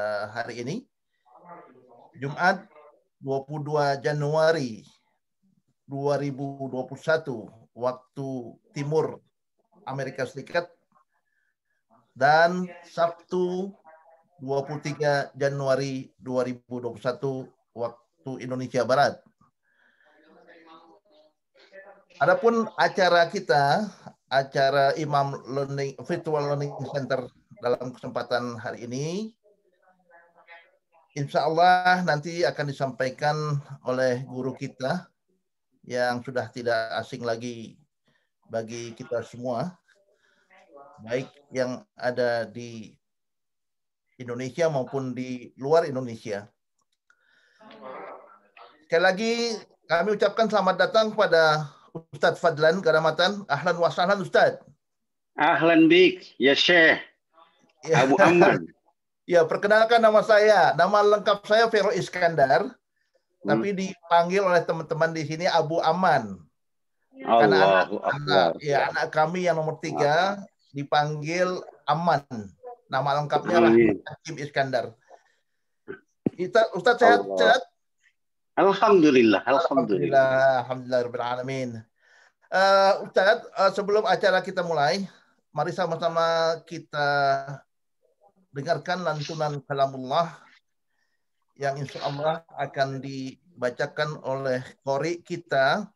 Eh, hari ini Jumat 22 Januari 2021 waktu timur Amerika Serikat dan Sabtu 23 Januari 2021 waktu Indonesia Barat. Adapun acara kita, acara Imam Learning Virtual Learning Center dalam kesempatan hari ini insya Allah nanti akan disampaikan oleh guru kita yang sudah tidak asing lagi bagi kita semua, baik yang ada di Indonesia maupun di luar Indonesia. Sekali lagi kami ucapkan selamat datang kepada Ustadz Fadlan Karamatan. Ahlan wa Ustadz. Ahlan bik, ya, ya. Abu Amr. Ya, perkenalkan nama saya. Nama lengkap saya Vero Iskandar, hmm. tapi dipanggil oleh teman-teman di sini Abu Aman. Karena anak, ya, anak kami yang nomor tiga ah. dipanggil Aman. Nama lengkapnya lah iya. Hakim Iskandar. Kita, Ustaz sehat, sehat? Alhamdulillah, alhamdulillah. Alhamdulillah, alhamdulillah alamin. Uh, Ustaz, uh, sebelum acara kita mulai, mari sama-sama kita dengarkan lantunan kalamullah yang insya Allah akan dibacakan oleh kori kita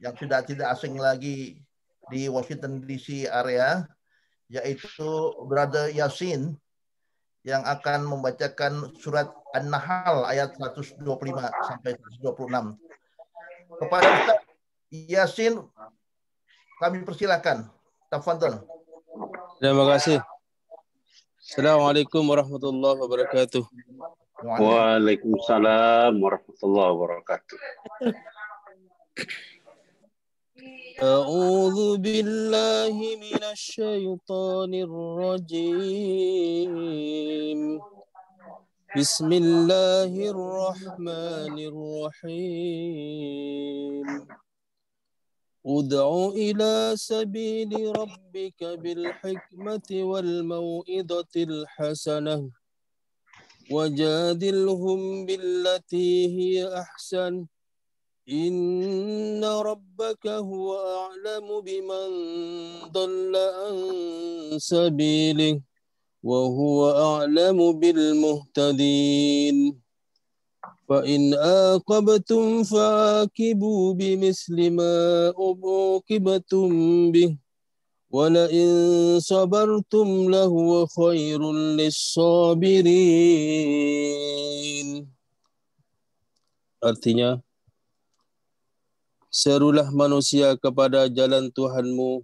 yang sudah tidak asing lagi di Washington DC area, yaitu Brother Yasin yang akan membacakan surat An-Nahl ayat 125 sampai 126. Kepada Ustaz Yasin, kami persilakan. Tafadhol. Terima kasih. السلام عليكم ورحمة الله وبركاته وعليكم السلام ورحمة الله وبركاته أعوذ بالله من الشيطان الرجيم بسم الله الرحمن الرحيم ادع إلى سبيل ربك بالحكمة والموئده الحسنة وجادلهم بالتي هي أحسن إن ربك هو أعلم بمن ضل عن سبيله وهو أعلم بالمهتدين فإن عاقبتم فعاقبوا بمثل ما عوقبتم به ولئن صبرتم لهو خير للصابرين Artinya, serulah manusia kepada jalan Tuhanmu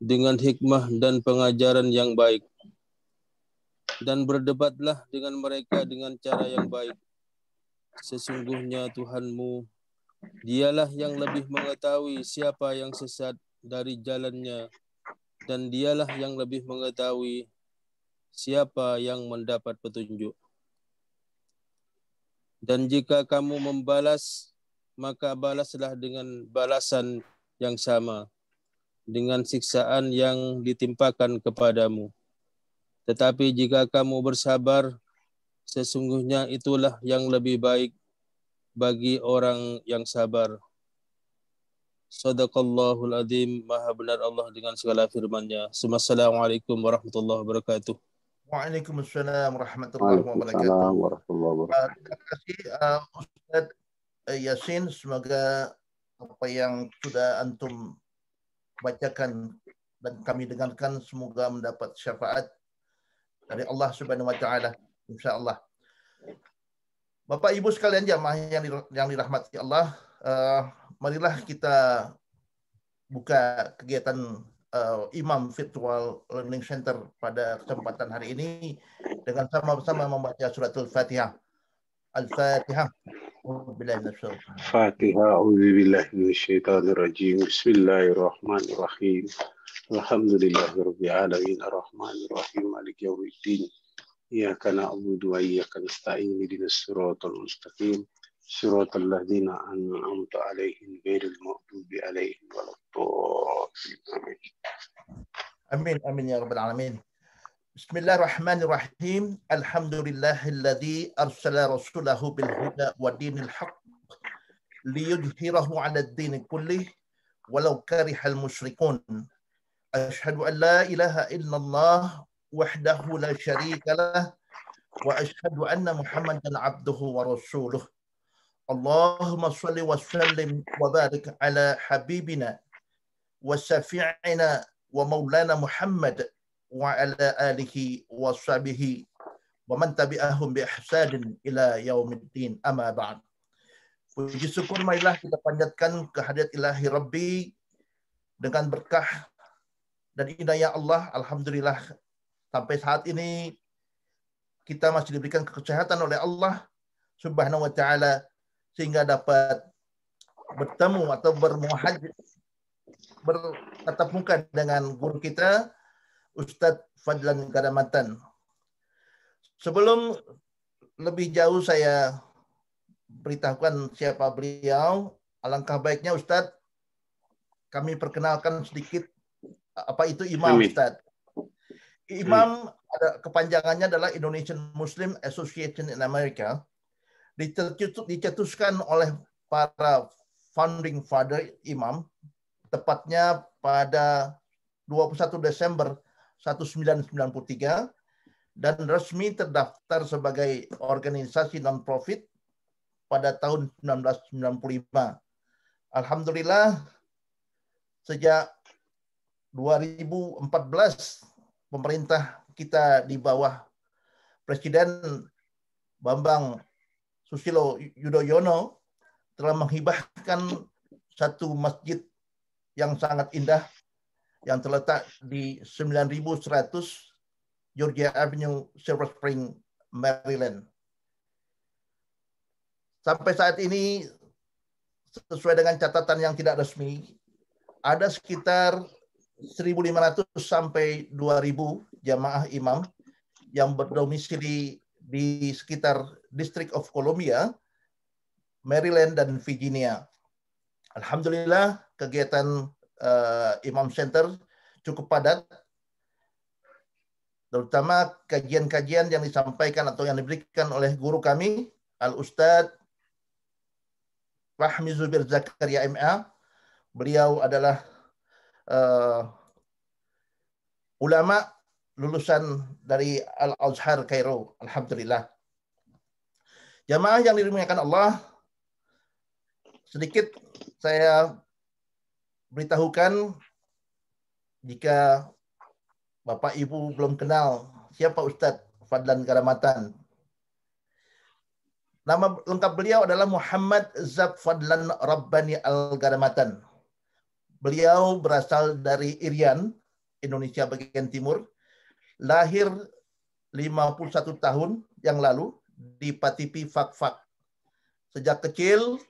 dengan hikmah dan pengajaran yang baik. Dan berdebatlah dengan mereka dengan cara yang baik Sesungguhnya Tuhanmu, dialah yang lebih mengetahui siapa yang sesat dari jalannya, dan dialah yang lebih mengetahui siapa yang mendapat petunjuk. Dan jika kamu membalas, maka balaslah dengan balasan yang sama, dengan siksaan yang ditimpakan kepadamu. Tetapi jika kamu bersabar, Sesungguhnya itulah yang lebih baik bagi orang yang sabar. Sadaqallahul adzim, maha benar Allah dengan segala firman-Nya. Assalamualaikum warahmatullahi wabarakatuh. Waalaikumsalam warahmatullahi wabarakatuh. Terima kasih uh, Ustaz uh, Yasin. Semoga apa yang sudah antum bacakan dan kami dengarkan semoga mendapat syafaat dari Allah Subhanahu wa taala. Insya Allah. Bapak Ibu sekalian jamaah yang yang dirahmati Allah, uh, marilah kita buka kegiatan uh, Imam Virtual Learning Center pada kesempatan hari ini dengan sama-sama membaca suratul Fatihah. Al-Fatihah. Fatiha أعوذ بالله من Bismillahirrahmanirrahim. الرجيم بسم الله إياك نعبد وإياك نستعين اهدنا الصراط المستقيم صراط الذين أنعمت عليهم غير المغضوب عليهم ولا الضالين آمين آمين آمين يا رب العالمين بسم الله الرحمن الرحيم الحمد لله الذي أرسل رسوله بالهدى ودين الحق ليظهره على الدين كله ولو كره المشركون أشهد أن لا إله إلا الله wahdahu la شريك wa ashhadu anna Muhammadan عبده wa rasuluh. Allahumma salli wa على wa barik ala habibina wa syafi'ina wa maulana Muhammad wa ala يوم wa sahbihi wa Puji syukur marilah kita panjatkan kehadirat ilahi Rabbi dengan berkah dan inayah Allah. Alhamdulillah Sampai saat ini kita masih diberikan kesehatan oleh Allah Subhanahu wa taala sehingga dapat bertemu atau bermuhaj bertatap muka dengan guru kita Ustadz Fadlan Karamatan. Sebelum lebih jauh saya beritahukan siapa beliau, alangkah baiknya Ustadz kami perkenalkan sedikit apa itu imam iya. Ustadz. Imam ada kepanjangannya adalah Indonesian Muslim Association in America dicetuskan oleh para founding father imam tepatnya pada 21 Desember 1993 dan resmi terdaftar sebagai organisasi non-profit pada tahun 1995. Alhamdulillah sejak 2014 pemerintah kita di bawah Presiden Bambang Susilo Yudhoyono telah menghibahkan satu masjid yang sangat indah yang terletak di 9100 Georgia Avenue, Silver Spring, Maryland. Sampai saat ini, sesuai dengan catatan yang tidak resmi, ada sekitar 1.500 sampai 2.000 jamaah imam yang berdomisili di sekitar District of Columbia, Maryland, dan Virginia. Alhamdulillah, kegiatan uh, Imam Center cukup padat, terutama kajian-kajian yang disampaikan atau yang diberikan oleh guru kami, Al-Ustadz Rahmi Zubir Zakaria MA. Beliau adalah uh, ulama lulusan dari Al Azhar Kairo, alhamdulillah. Jamaah yang dirumahkan Allah, sedikit saya beritahukan jika Bapak Ibu belum kenal siapa Ustadz Fadlan Karamatan. Nama lengkap beliau adalah Muhammad Zab Fadlan Rabbani Al Karamatan. Beliau berasal dari Irian, Indonesia bagian timur, lahir 51 tahun yang lalu di Patipi Fakfak. Sejak kecil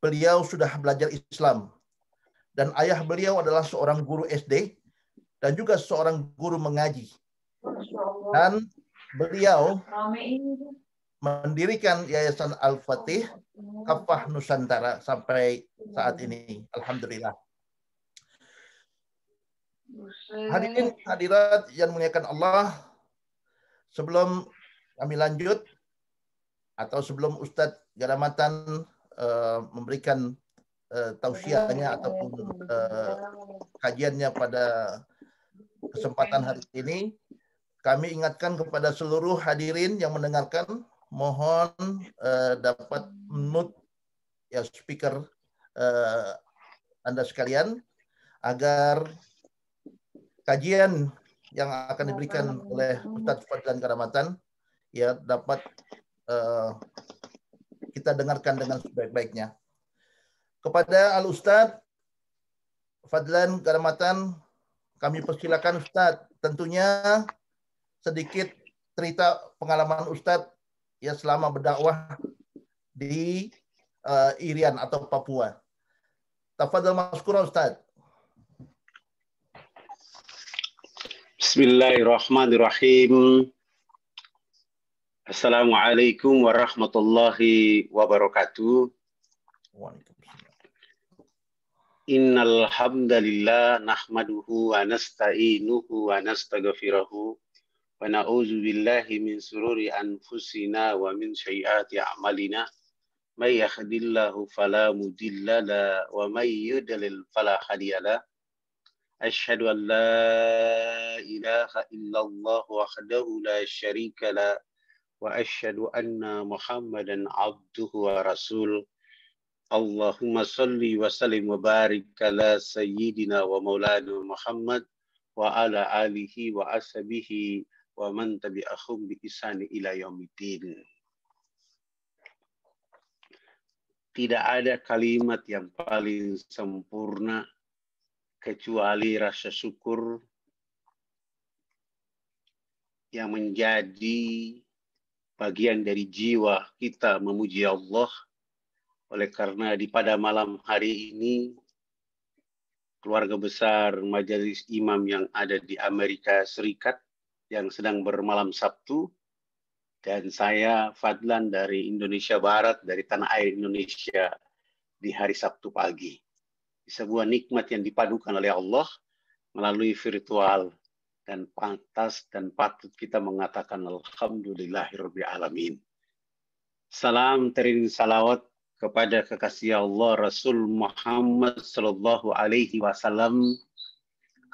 beliau sudah belajar Islam dan ayah beliau adalah seorang guru SD dan juga seorang guru mengaji. Dan beliau mendirikan Yayasan Al-Fatih Kafah Nusantara sampai saat ini. Alhamdulillah. Hadirin hadirat yang muliakan Allah, sebelum kami lanjut atau sebelum Ustadz Garamatan uh, memberikan uh, tausiahnya ataupun uh, kajiannya pada kesempatan hari ini, kami ingatkan kepada seluruh hadirin yang mendengarkan, mohon uh, dapat menut ya speaker uh, Anda sekalian agar kajian yang akan diberikan oleh Ustadz Fadlan Karamatan ya dapat uh, kita dengarkan dengan sebaik-baiknya. Kepada Al Ustadz Fadlan Karamatan kami persilakan Ustadz tentunya sedikit cerita pengalaman Ustadz ya selama berdakwah di uh, Irian atau Papua. Tafadhal maskura Ustadz. Bismillahirrahmanirrahim. Assalamualaikum warahmatullahi wabarakatuh. Innal hamdalillah nahmaduhu wa nasta'inuhu wa nastaghfiruhu wa na'udzu billahi min sururi anfusina wa min sayyiati a'malina may yahdihillahu fala mudilla la wa may yudlil fala hadiyalah Ashadu an la ilaha illallah la sharika la wa ashadu anna muhammadan abduhu wa rasul Allahumma salli wa wa barik ala sayyidina wa maulana muhammad wa ala alihi wa wa man bi isani ila Tidak ada kalimat yang paling sempurna kecuali rasa syukur yang menjadi bagian dari jiwa kita memuji Allah. Oleh karena di pada malam hari ini keluarga besar majelis imam yang ada di Amerika Serikat yang sedang bermalam Sabtu dan saya Fadlan dari Indonesia Barat dari tanah air Indonesia di hari Sabtu pagi sebuah nikmat yang dipadukan oleh Allah melalui virtual dan pantas dan patut kita mengatakan alamin Salam terin salawat kepada kekasih Allah Rasul Muhammad Sallallahu Alaihi Wasallam,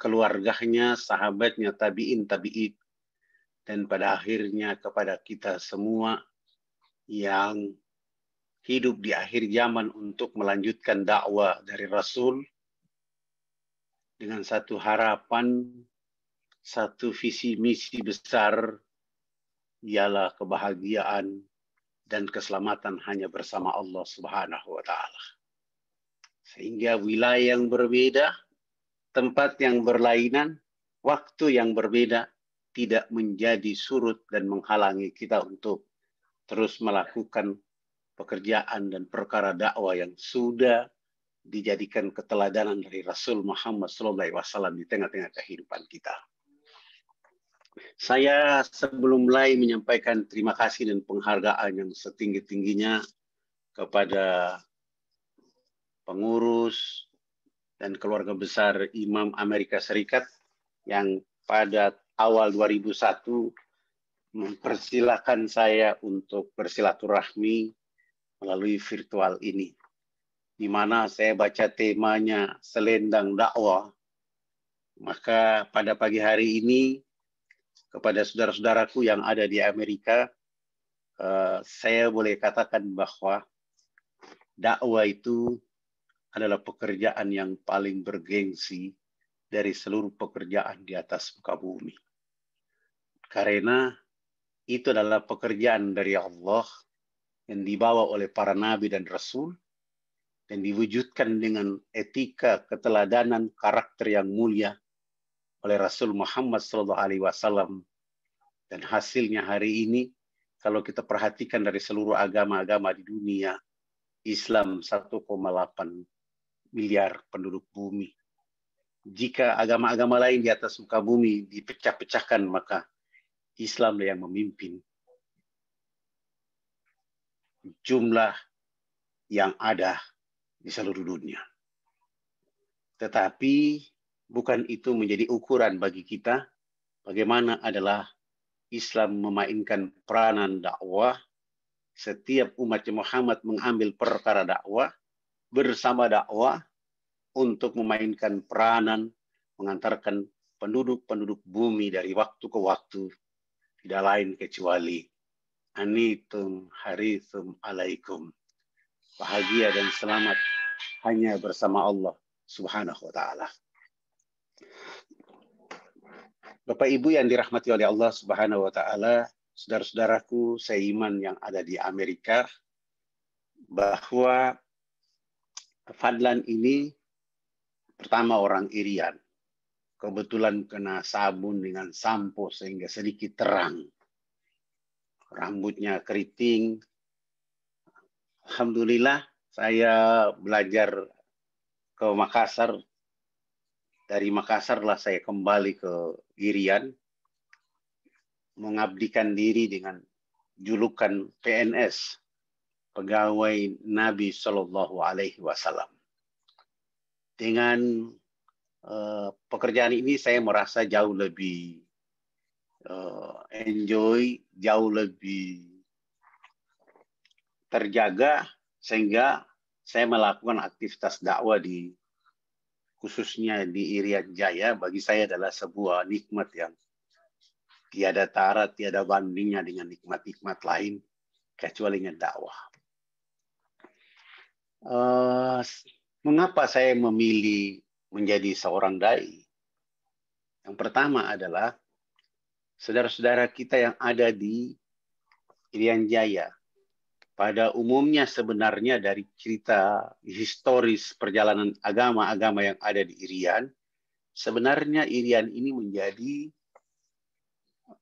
keluarganya, sahabatnya, tabiin, tabiit, dan pada akhirnya kepada kita semua yang hidup di akhir zaman untuk melanjutkan dakwah dari Rasul dengan satu harapan, satu visi misi besar, ialah kebahagiaan dan keselamatan hanya bersama Allah Subhanahu wa Ta'ala. Sehingga wilayah yang berbeda, tempat yang berlainan, waktu yang berbeda tidak menjadi surut dan menghalangi kita untuk terus melakukan pekerjaan dan perkara dakwah yang sudah dijadikan keteladanan dari Rasul Muhammad SAW di tengah-tengah kehidupan kita. Saya sebelum mulai menyampaikan terima kasih dan penghargaan yang setinggi-tingginya kepada pengurus dan keluarga besar Imam Amerika Serikat yang pada awal 2001 mempersilahkan saya untuk bersilaturahmi melalui virtual ini. Di mana saya baca temanya selendang dakwah. Maka pada pagi hari ini kepada saudara-saudaraku yang ada di Amerika, eh, saya boleh katakan bahwa dakwah itu adalah pekerjaan yang paling bergengsi dari seluruh pekerjaan di atas muka bumi. Karena itu adalah pekerjaan dari Allah yang dibawa oleh para nabi dan rasul dan diwujudkan dengan etika, keteladanan, karakter yang mulia oleh Rasul Muhammad Shallallahu Alaihi Wasallam. Dan hasilnya hari ini, kalau kita perhatikan dari seluruh agama-agama di dunia, Islam 1,8 miliar penduduk bumi. Jika agama-agama lain di atas muka bumi dipecah-pecahkan, maka Islam yang memimpin jumlah yang ada di seluruh dunia. Tetapi bukan itu menjadi ukuran bagi kita bagaimana adalah Islam memainkan peranan dakwah. Setiap umat Muhammad mengambil perkara dakwah bersama dakwah untuk memainkan peranan mengantarkan penduduk-penduduk bumi dari waktu ke waktu tidak lain kecuali anitum harithum alaikum. Bahagia dan selamat hanya bersama Allah subhanahu wa ta'ala. Bapak Ibu yang dirahmati oleh Allah subhanahu wa ta'ala, saudara-saudaraku seiman yang ada di Amerika, bahwa Fadlan ini pertama orang Irian. Kebetulan kena sabun dengan sampo sehingga sedikit terang rambutnya keriting. Alhamdulillah saya belajar ke Makassar. Dari Makassar lah saya kembali ke Irian. Mengabdikan diri dengan julukan PNS. Pegawai Nabi Shallallahu Alaihi Wasallam. Dengan uh, pekerjaan ini saya merasa jauh lebih uh, enjoy jauh lebih terjaga sehingga saya melakukan aktivitas dakwah di khususnya di Irian Jaya bagi saya adalah sebuah nikmat yang tiada tara, tiada bandingnya dengan nikmat-nikmat lain kecuali dengan dakwah. Uh, mengapa saya memilih menjadi seorang dai? Yang pertama adalah saudara-saudara kita yang ada di Irian Jaya. Pada umumnya sebenarnya dari cerita historis perjalanan agama-agama yang ada di Irian, sebenarnya Irian ini menjadi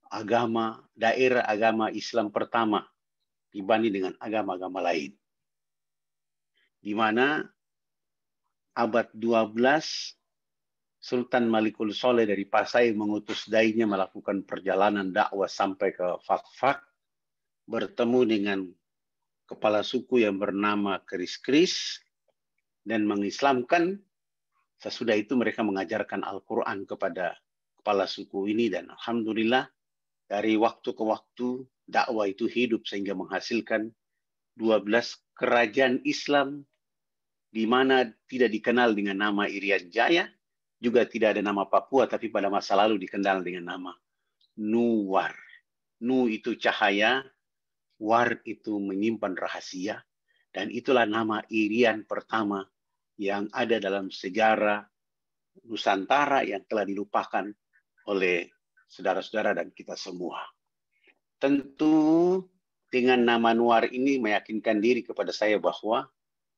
agama daerah agama Islam pertama dibanding dengan agama-agama lain. Di mana abad 12 Sultan Malikul Soleh dari Pasai mengutus dainya melakukan perjalanan dakwah sampai ke Fakfak, fak bertemu dengan kepala suku yang bernama Kris-Kris, dan mengislamkan. Sesudah itu mereka mengajarkan Al-Quran kepada kepala suku ini dan Alhamdulillah dari waktu ke waktu dakwah itu hidup sehingga menghasilkan 12 kerajaan Islam di mana tidak dikenal dengan nama Irian Jaya, juga tidak ada nama Papua, tapi pada masa lalu dikenal dengan nama Nuwar. Nu itu cahaya, War itu menyimpan rahasia, dan itulah nama irian pertama yang ada dalam sejarah Nusantara yang telah dilupakan oleh saudara-saudara dan kita semua. Tentu dengan nama Nuwar ini meyakinkan diri kepada saya bahwa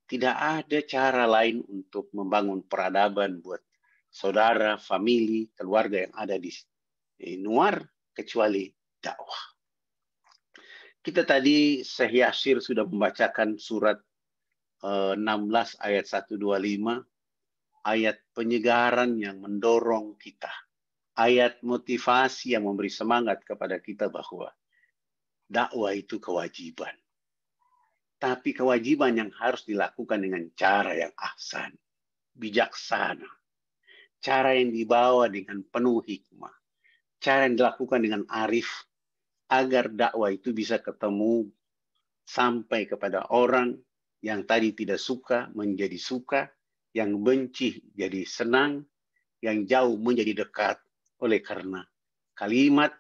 tidak ada cara lain untuk membangun peradaban buat saudara, famili, keluarga yang ada di luar kecuali dakwah. Kita tadi Yasir sudah membacakan surat 16 eh, ayat 125 ayat penyegaran yang mendorong kita, ayat motivasi yang memberi semangat kepada kita bahwa dakwah itu kewajiban. Tapi kewajiban yang harus dilakukan dengan cara yang ahsan, bijaksana, cara yang dibawa dengan penuh hikmah, cara yang dilakukan dengan arif, agar dakwah itu bisa ketemu sampai kepada orang yang tadi tidak suka menjadi suka, yang benci jadi senang, yang jauh menjadi dekat. Oleh karena kalimat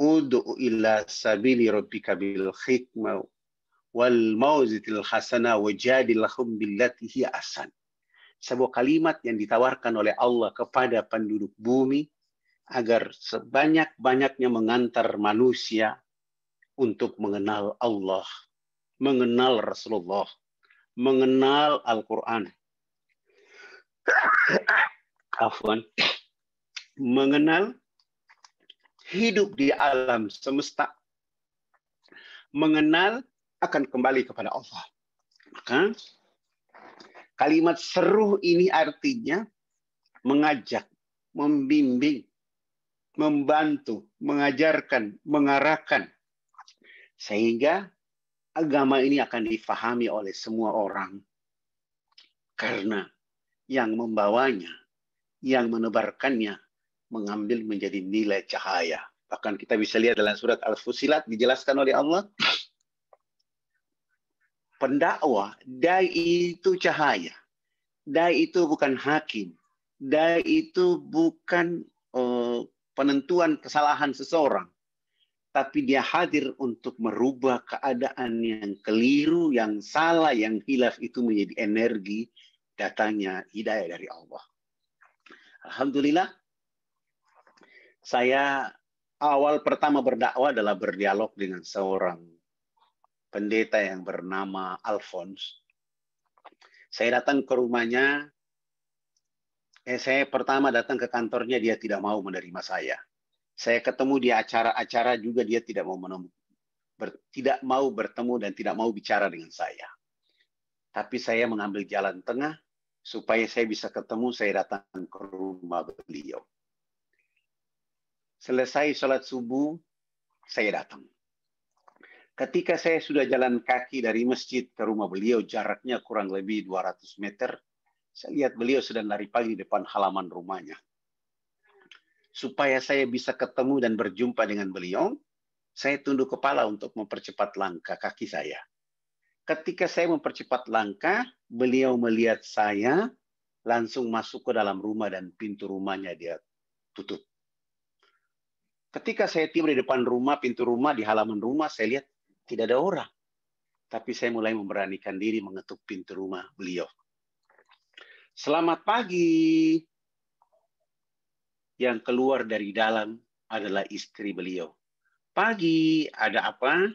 Udu'u ila sabili rabbika bil hikmah wal mauzitil hasana wajadilahum billatihi asan sebuah kalimat yang ditawarkan oleh Allah kepada penduduk bumi agar sebanyak-banyaknya mengantar manusia untuk mengenal Allah, mengenal Rasulullah, mengenal Al-Quran, afwan, mengenal hidup di alam semesta, mengenal akan kembali kepada Allah. Maka Kalimat seru ini artinya mengajak, membimbing, membantu, mengajarkan, mengarahkan. Sehingga agama ini akan difahami oleh semua orang. Karena yang membawanya, yang menebarkannya, mengambil menjadi nilai cahaya. Bahkan kita bisa lihat dalam surat Al-Fusilat dijelaskan oleh Allah pendakwah, dai itu cahaya. Dai itu bukan hakim. Dai itu bukan uh, penentuan kesalahan seseorang. Tapi dia hadir untuk merubah keadaan yang keliru, yang salah, yang hilaf itu menjadi energi datangnya hidayah dari Allah. Alhamdulillah, saya awal pertama berdakwah adalah berdialog dengan seorang pendeta yang bernama Alphonse. Saya datang ke rumahnya. Eh, saya pertama datang ke kantornya, dia tidak mau menerima saya. Saya ketemu di acara-acara juga dia tidak mau menemu, ber, tidak mau bertemu dan tidak mau bicara dengan saya. Tapi saya mengambil jalan tengah supaya saya bisa ketemu. Saya datang ke rumah beliau. Selesai sholat subuh, saya datang Ketika saya sudah jalan kaki dari masjid ke rumah beliau, jaraknya kurang lebih 200 meter, saya lihat beliau sedang lari pagi di depan halaman rumahnya. Supaya saya bisa ketemu dan berjumpa dengan beliau, saya tunduk kepala untuk mempercepat langkah kaki saya. Ketika saya mempercepat langkah, beliau melihat saya, langsung masuk ke dalam rumah dan pintu rumahnya dia tutup. Ketika saya tiba di depan rumah, pintu rumah, di halaman rumah, saya lihat tidak ada orang. Tapi saya mulai memberanikan diri mengetuk pintu rumah beliau. Selamat pagi. Yang keluar dari dalam adalah istri beliau. Pagi, ada apa?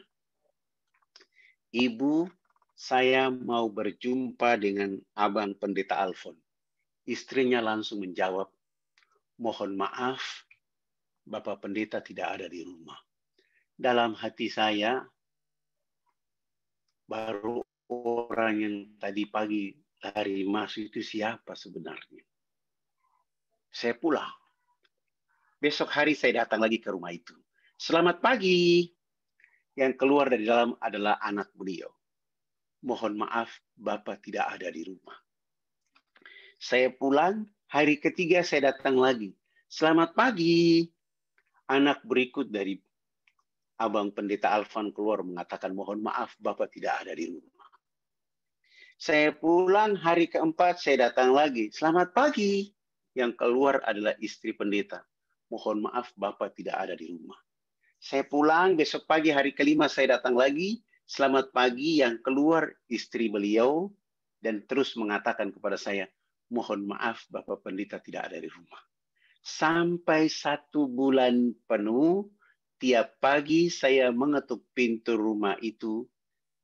Ibu, saya mau berjumpa dengan Abang Pendeta Alfon. Istrinya langsung menjawab, mohon maaf, Bapak Pendeta tidak ada di rumah. Dalam hati saya, baru orang yang tadi pagi lari mas itu siapa sebenarnya. Saya pulang. Besok hari saya datang lagi ke rumah itu. Selamat pagi. Yang keluar dari dalam adalah anak beliau. Mohon maaf, Bapak tidak ada di rumah. Saya pulang, hari ketiga saya datang lagi. Selamat pagi. Anak berikut dari Abang Pendeta Alvan keluar mengatakan, mohon maaf Bapak tidak ada di rumah. Saya pulang hari keempat, saya datang lagi. Selamat pagi. Yang keluar adalah istri pendeta. Mohon maaf Bapak tidak ada di rumah. Saya pulang besok pagi hari kelima saya datang lagi. Selamat pagi yang keluar istri beliau dan terus mengatakan kepada saya, mohon maaf Bapak Pendeta tidak ada di rumah. Sampai satu bulan penuh Tiap pagi saya mengetuk pintu rumah itu,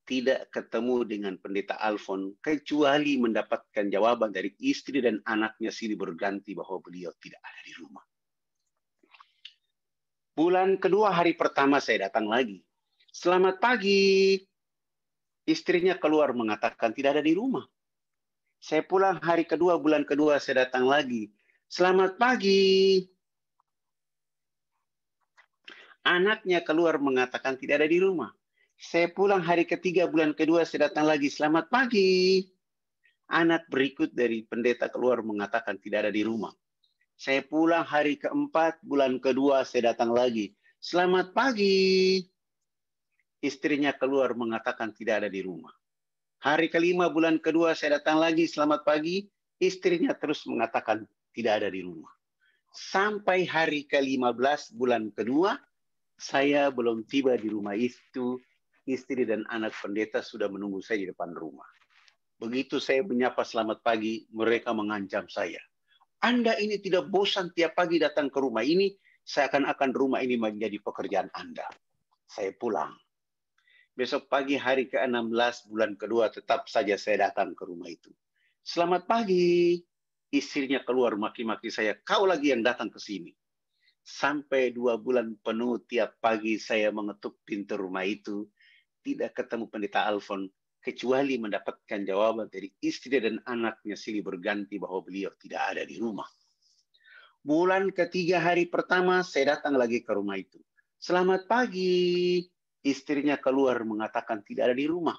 tidak ketemu dengan pendeta Alfon, kecuali mendapatkan jawaban dari istri dan anaknya sini berganti bahwa beliau tidak ada di rumah. Bulan kedua hari pertama saya datang lagi. Selamat pagi. Istrinya keluar mengatakan tidak ada di rumah. Saya pulang hari kedua, bulan kedua saya datang lagi. Selamat pagi. Anaknya keluar mengatakan tidak ada di rumah. Saya pulang hari ketiga, bulan kedua, saya datang lagi. Selamat pagi. Anak berikut dari pendeta keluar mengatakan tidak ada di rumah. Saya pulang hari keempat, bulan kedua, saya datang lagi. Selamat pagi. Istrinya keluar mengatakan tidak ada di rumah. Hari kelima, bulan kedua, saya datang lagi. Selamat pagi. Istrinya terus mengatakan tidak ada di rumah. Sampai hari ke-15 bulan kedua, saya belum tiba di rumah itu, istri dan anak pendeta sudah menunggu saya di depan rumah. Begitu saya menyapa selamat pagi, mereka mengancam saya. Anda ini tidak bosan tiap pagi datang ke rumah ini, saya akan akan rumah ini menjadi pekerjaan Anda. Saya pulang. Besok pagi hari ke-16 bulan kedua tetap saja saya datang ke rumah itu. Selamat pagi. Istrinya keluar maki-maki saya, kau lagi yang datang ke sini. Sampai dua bulan penuh tiap pagi saya mengetuk pintu rumah itu, tidak ketemu pendeta Alfon, kecuali mendapatkan jawaban dari istri dan anaknya silih berganti bahwa beliau tidak ada di rumah. Bulan ketiga hari pertama saya datang lagi ke rumah itu. Selamat pagi. Istrinya keluar mengatakan tidak ada di rumah.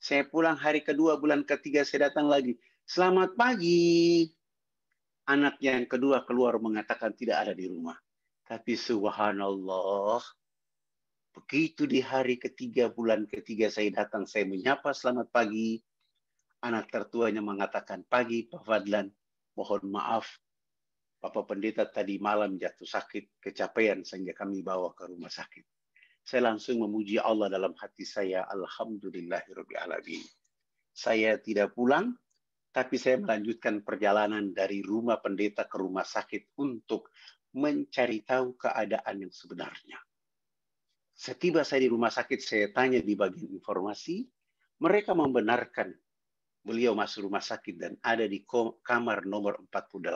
Saya pulang hari kedua, bulan ketiga saya datang lagi. Selamat pagi anak yang kedua keluar mengatakan tidak ada di rumah. Tapi subhanallah, begitu di hari ketiga bulan ketiga saya datang, saya menyapa selamat pagi. Anak tertuanya mengatakan, pagi Pak Fadlan, mohon maaf. Bapak pendeta tadi malam jatuh sakit, kecapean sehingga kami bawa ke rumah sakit. Saya langsung memuji Allah dalam hati saya, Alhamdulillahirrahmanirrahim. Saya tidak pulang, tapi saya melanjutkan perjalanan dari rumah pendeta ke rumah sakit untuk mencari tahu keadaan yang sebenarnya. Setiba saya di rumah sakit, saya tanya di bagian informasi, mereka membenarkan beliau masuk rumah sakit dan ada di kamar nomor 48.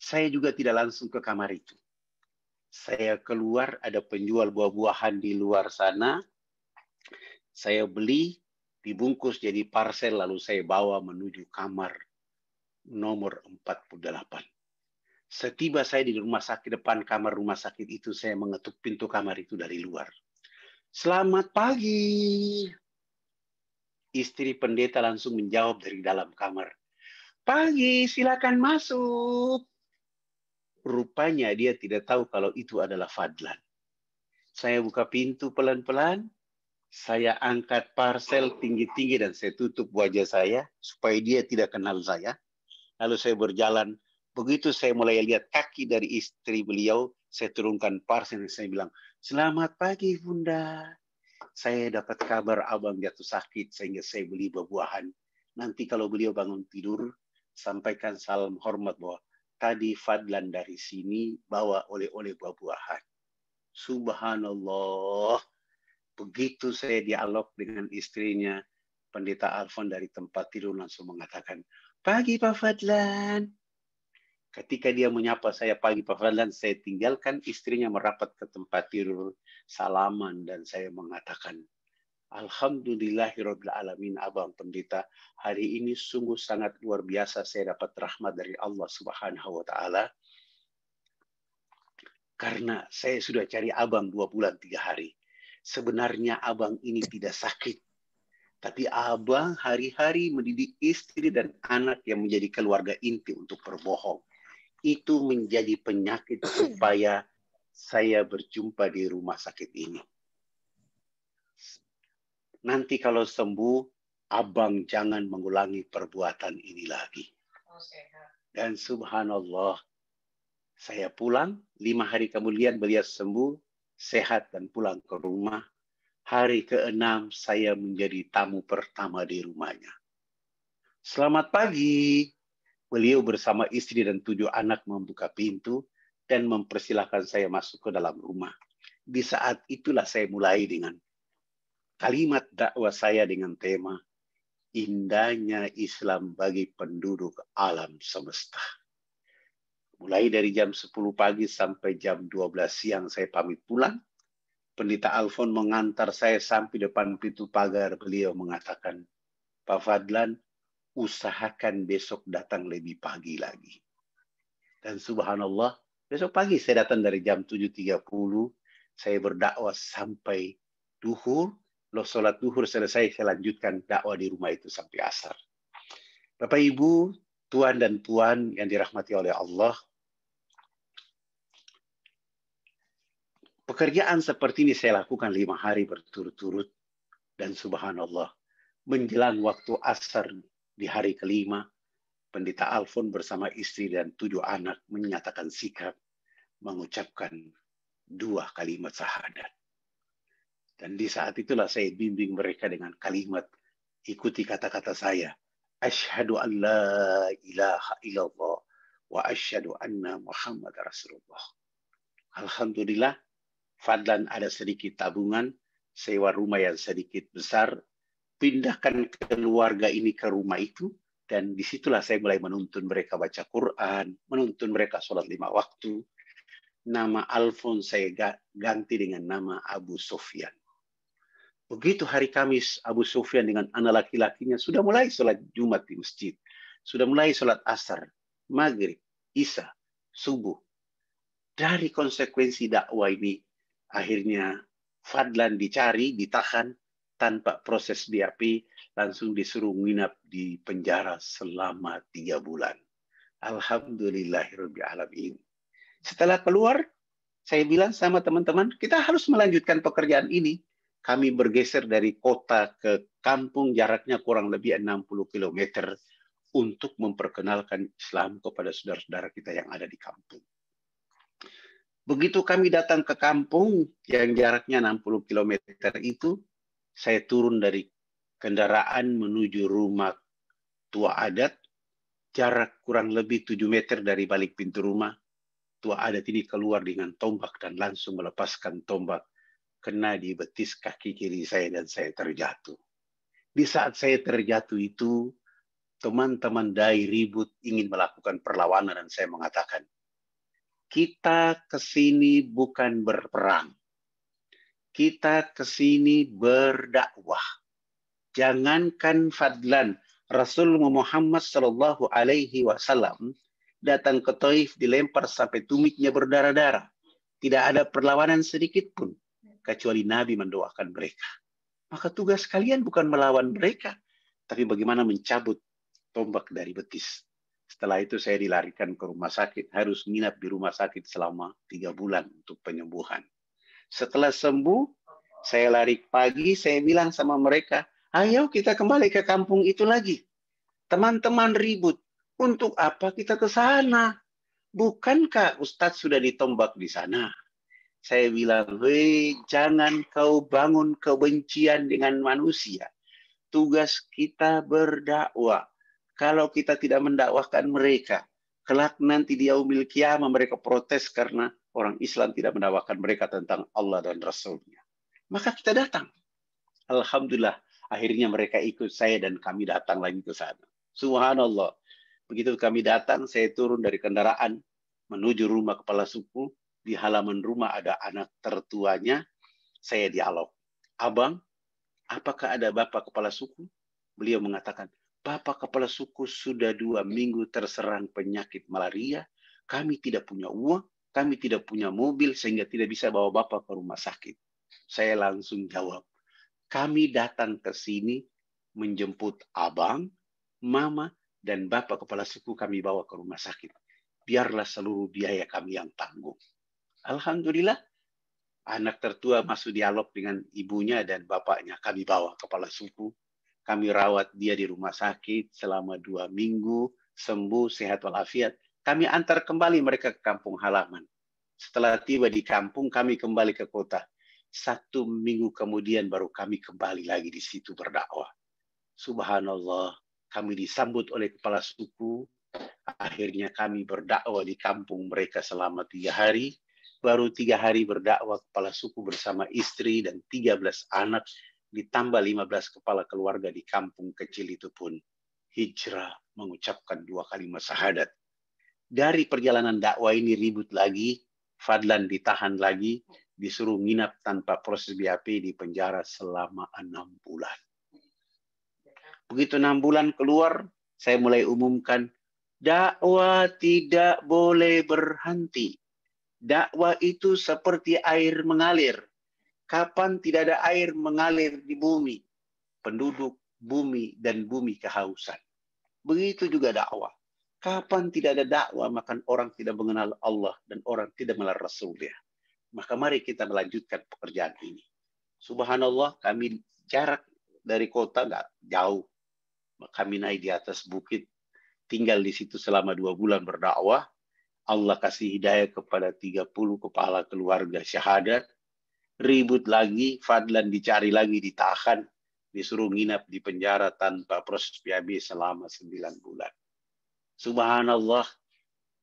Saya juga tidak langsung ke kamar itu. Saya keluar, ada penjual buah-buahan di luar sana. Saya beli, dibungkus jadi parsel lalu saya bawa menuju kamar nomor 48. Setiba saya di rumah sakit depan kamar rumah sakit itu saya mengetuk pintu kamar itu dari luar. Selamat pagi. Istri pendeta langsung menjawab dari dalam kamar. Pagi, silakan masuk. Rupanya dia tidak tahu kalau itu adalah Fadlan. Saya buka pintu pelan-pelan, saya angkat parsel tinggi-tinggi dan saya tutup wajah saya supaya dia tidak kenal saya. Lalu saya berjalan. Begitu saya mulai lihat kaki dari istri beliau, saya turunkan parsel dan saya bilang, Selamat pagi Bunda. Saya dapat kabar abang jatuh sakit sehingga saya beli buah-buahan. Nanti kalau beliau bangun tidur, sampaikan salam hormat bahwa tadi Fadlan dari sini bawa oleh-oleh buah-buahan. Subhanallah Begitu saya dialog dengan istrinya, Pendeta Alfon dari tempat tidur langsung mengatakan, Pagi Pak Fadlan. Ketika dia menyapa saya pagi Pak Fadlan, saya tinggalkan istrinya merapat ke tempat tidur salaman dan saya mengatakan, alamin Abang Pendeta, hari ini sungguh sangat luar biasa saya dapat rahmat dari Allah Subhanahu wa taala. Karena saya sudah cari Abang dua bulan tiga hari sebenarnya abang ini tidak sakit. Tapi abang hari-hari mendidik istri dan anak yang menjadi keluarga inti untuk berbohong. Itu menjadi penyakit supaya saya berjumpa di rumah sakit ini. Nanti kalau sembuh, abang jangan mengulangi perbuatan ini lagi. Oh, dan subhanallah, saya pulang, lima hari kemudian beliau sembuh, sehat dan pulang ke rumah, hari keenam saya menjadi tamu pertama di rumahnya. Selamat pagi. Beliau bersama istri dan tujuh anak membuka pintu dan mempersilahkan saya masuk ke dalam rumah. Di saat itulah saya mulai dengan kalimat dakwah saya dengan tema Indahnya Islam bagi penduduk alam semesta. Mulai dari jam 10 pagi sampai jam 12 siang saya pamit pulang. Pendeta Alfon mengantar saya sampai depan pintu pagar. Beliau mengatakan, Pak Fadlan, usahakan besok datang lebih pagi lagi. Dan subhanallah, besok pagi saya datang dari jam 7.30. Saya berdakwah sampai duhur. Lo sholat duhur selesai, saya lanjutkan dakwah di rumah itu sampai asar. Bapak Ibu, tuan dan puan yang dirahmati oleh Allah, pekerjaan seperti ini saya lakukan lima hari berturut-turut dan subhanallah menjelang waktu asar di hari kelima pendeta Alfon bersama istri dan tujuh anak menyatakan sikap mengucapkan dua kalimat syahadat dan di saat itulah saya bimbing mereka dengan kalimat ikuti kata-kata saya Ashadu an la ilaha illallah wa ashadu anna Muhammad Rasulullah. Alhamdulillah, Fadlan ada sedikit tabungan, sewa rumah yang sedikit besar, pindahkan keluarga ini ke rumah itu, dan disitulah saya mulai menuntun mereka baca Quran, menuntun mereka sholat lima waktu. Nama Alfon saya ganti dengan nama Abu Sofyan. Begitu hari Kamis Abu Sufyan dengan anak laki-lakinya sudah mulai sholat Jumat di masjid. Sudah mulai sholat asar, maghrib, isya, subuh. Dari konsekuensi dakwah ini akhirnya Fadlan dicari, ditahan tanpa proses BAP langsung disuruh nginap di penjara selama tiga bulan. Alhamdulillahirrahmanirrahim. Setelah keluar, saya bilang sama teman-teman, kita harus melanjutkan pekerjaan ini kami bergeser dari kota ke kampung jaraknya kurang lebih 60 km untuk memperkenalkan Islam kepada saudara-saudara kita yang ada di kampung. Begitu kami datang ke kampung yang jaraknya 60 km itu, saya turun dari kendaraan menuju rumah tua adat, jarak kurang lebih 7 meter dari balik pintu rumah. Tua adat ini keluar dengan tombak dan langsung melepaskan tombak kena di betis kaki kiri saya dan saya terjatuh. Di saat saya terjatuh itu, teman-teman dai ribut ingin melakukan perlawanan dan saya mengatakan, kita kesini bukan berperang. Kita kesini berdakwah. Jangankan Fadlan, Rasul Muhammad Shallallahu Alaihi Wasallam datang ke Taif dilempar sampai tumitnya berdarah-darah. Tidak ada perlawanan sedikit pun kecuali Nabi mendoakan mereka. Maka tugas kalian bukan melawan mereka, tapi bagaimana mencabut tombak dari betis. Setelah itu saya dilarikan ke rumah sakit, harus nginap di rumah sakit selama tiga bulan untuk penyembuhan. Setelah sembuh, saya lari pagi, saya bilang sama mereka, ayo kita kembali ke kampung itu lagi. Teman-teman ribut, untuk apa kita ke sana? Bukankah Ustadz sudah ditombak di sana? Saya bilang, hei jangan kau bangun kebencian dengan manusia. Tugas kita berdakwah. Kalau kita tidak mendakwahkan mereka, kelak nanti dia umil kiamah mereka protes karena orang Islam tidak mendakwahkan mereka tentang Allah dan Rasulnya. Maka kita datang. Alhamdulillah, akhirnya mereka ikut saya dan kami datang lagi ke sana. Subhanallah. Begitu kami datang, saya turun dari kendaraan menuju rumah kepala suku di halaman rumah ada anak tertuanya, saya dialog. Abang, apakah ada bapak kepala suku? Beliau mengatakan, bapak kepala suku sudah dua minggu terserang penyakit malaria, kami tidak punya uang, kami tidak punya mobil sehingga tidak bisa bawa bapak ke rumah sakit. Saya langsung jawab, kami datang ke sini menjemput abang, mama, dan bapak kepala suku kami bawa ke rumah sakit. Biarlah seluruh biaya kami yang tanggung. Alhamdulillah anak tertua masuk dialog dengan ibunya dan bapaknya. Kami bawa kepala suku. Kami rawat dia di rumah sakit selama dua minggu. Sembuh, sehat walafiat. Kami antar kembali mereka ke kampung halaman. Setelah tiba di kampung, kami kembali ke kota. Satu minggu kemudian baru kami kembali lagi di situ berdakwah. Subhanallah, kami disambut oleh kepala suku. Akhirnya kami berdakwah di kampung mereka selama tiga hari baru tiga hari berdakwah kepala suku bersama istri dan 13 anak, ditambah 15 kepala keluarga di kampung kecil itu pun hijrah mengucapkan dua kalimat syahadat. Dari perjalanan dakwah ini ribut lagi, Fadlan ditahan lagi, disuruh nginap tanpa proses BAP di penjara selama enam bulan. Begitu enam bulan keluar, saya mulai umumkan dakwah tidak boleh berhenti dakwah itu seperti air mengalir. Kapan tidak ada air mengalir di bumi, penduduk bumi dan bumi kehausan. Begitu juga dakwah. Kapan tidak ada dakwah, maka orang tidak mengenal Allah dan orang tidak mengenal Rasulnya. Maka mari kita melanjutkan pekerjaan ini. Subhanallah, kami jarak dari kota nggak jauh. Kami naik di atas bukit, tinggal di situ selama dua bulan berdakwah. Allah kasih hidayah kepada 30 kepala keluarga syahadat. Ribut lagi, Fadlan dicari lagi, ditahan. Disuruh nginap di penjara tanpa proses PAB selama 9 bulan. Subhanallah,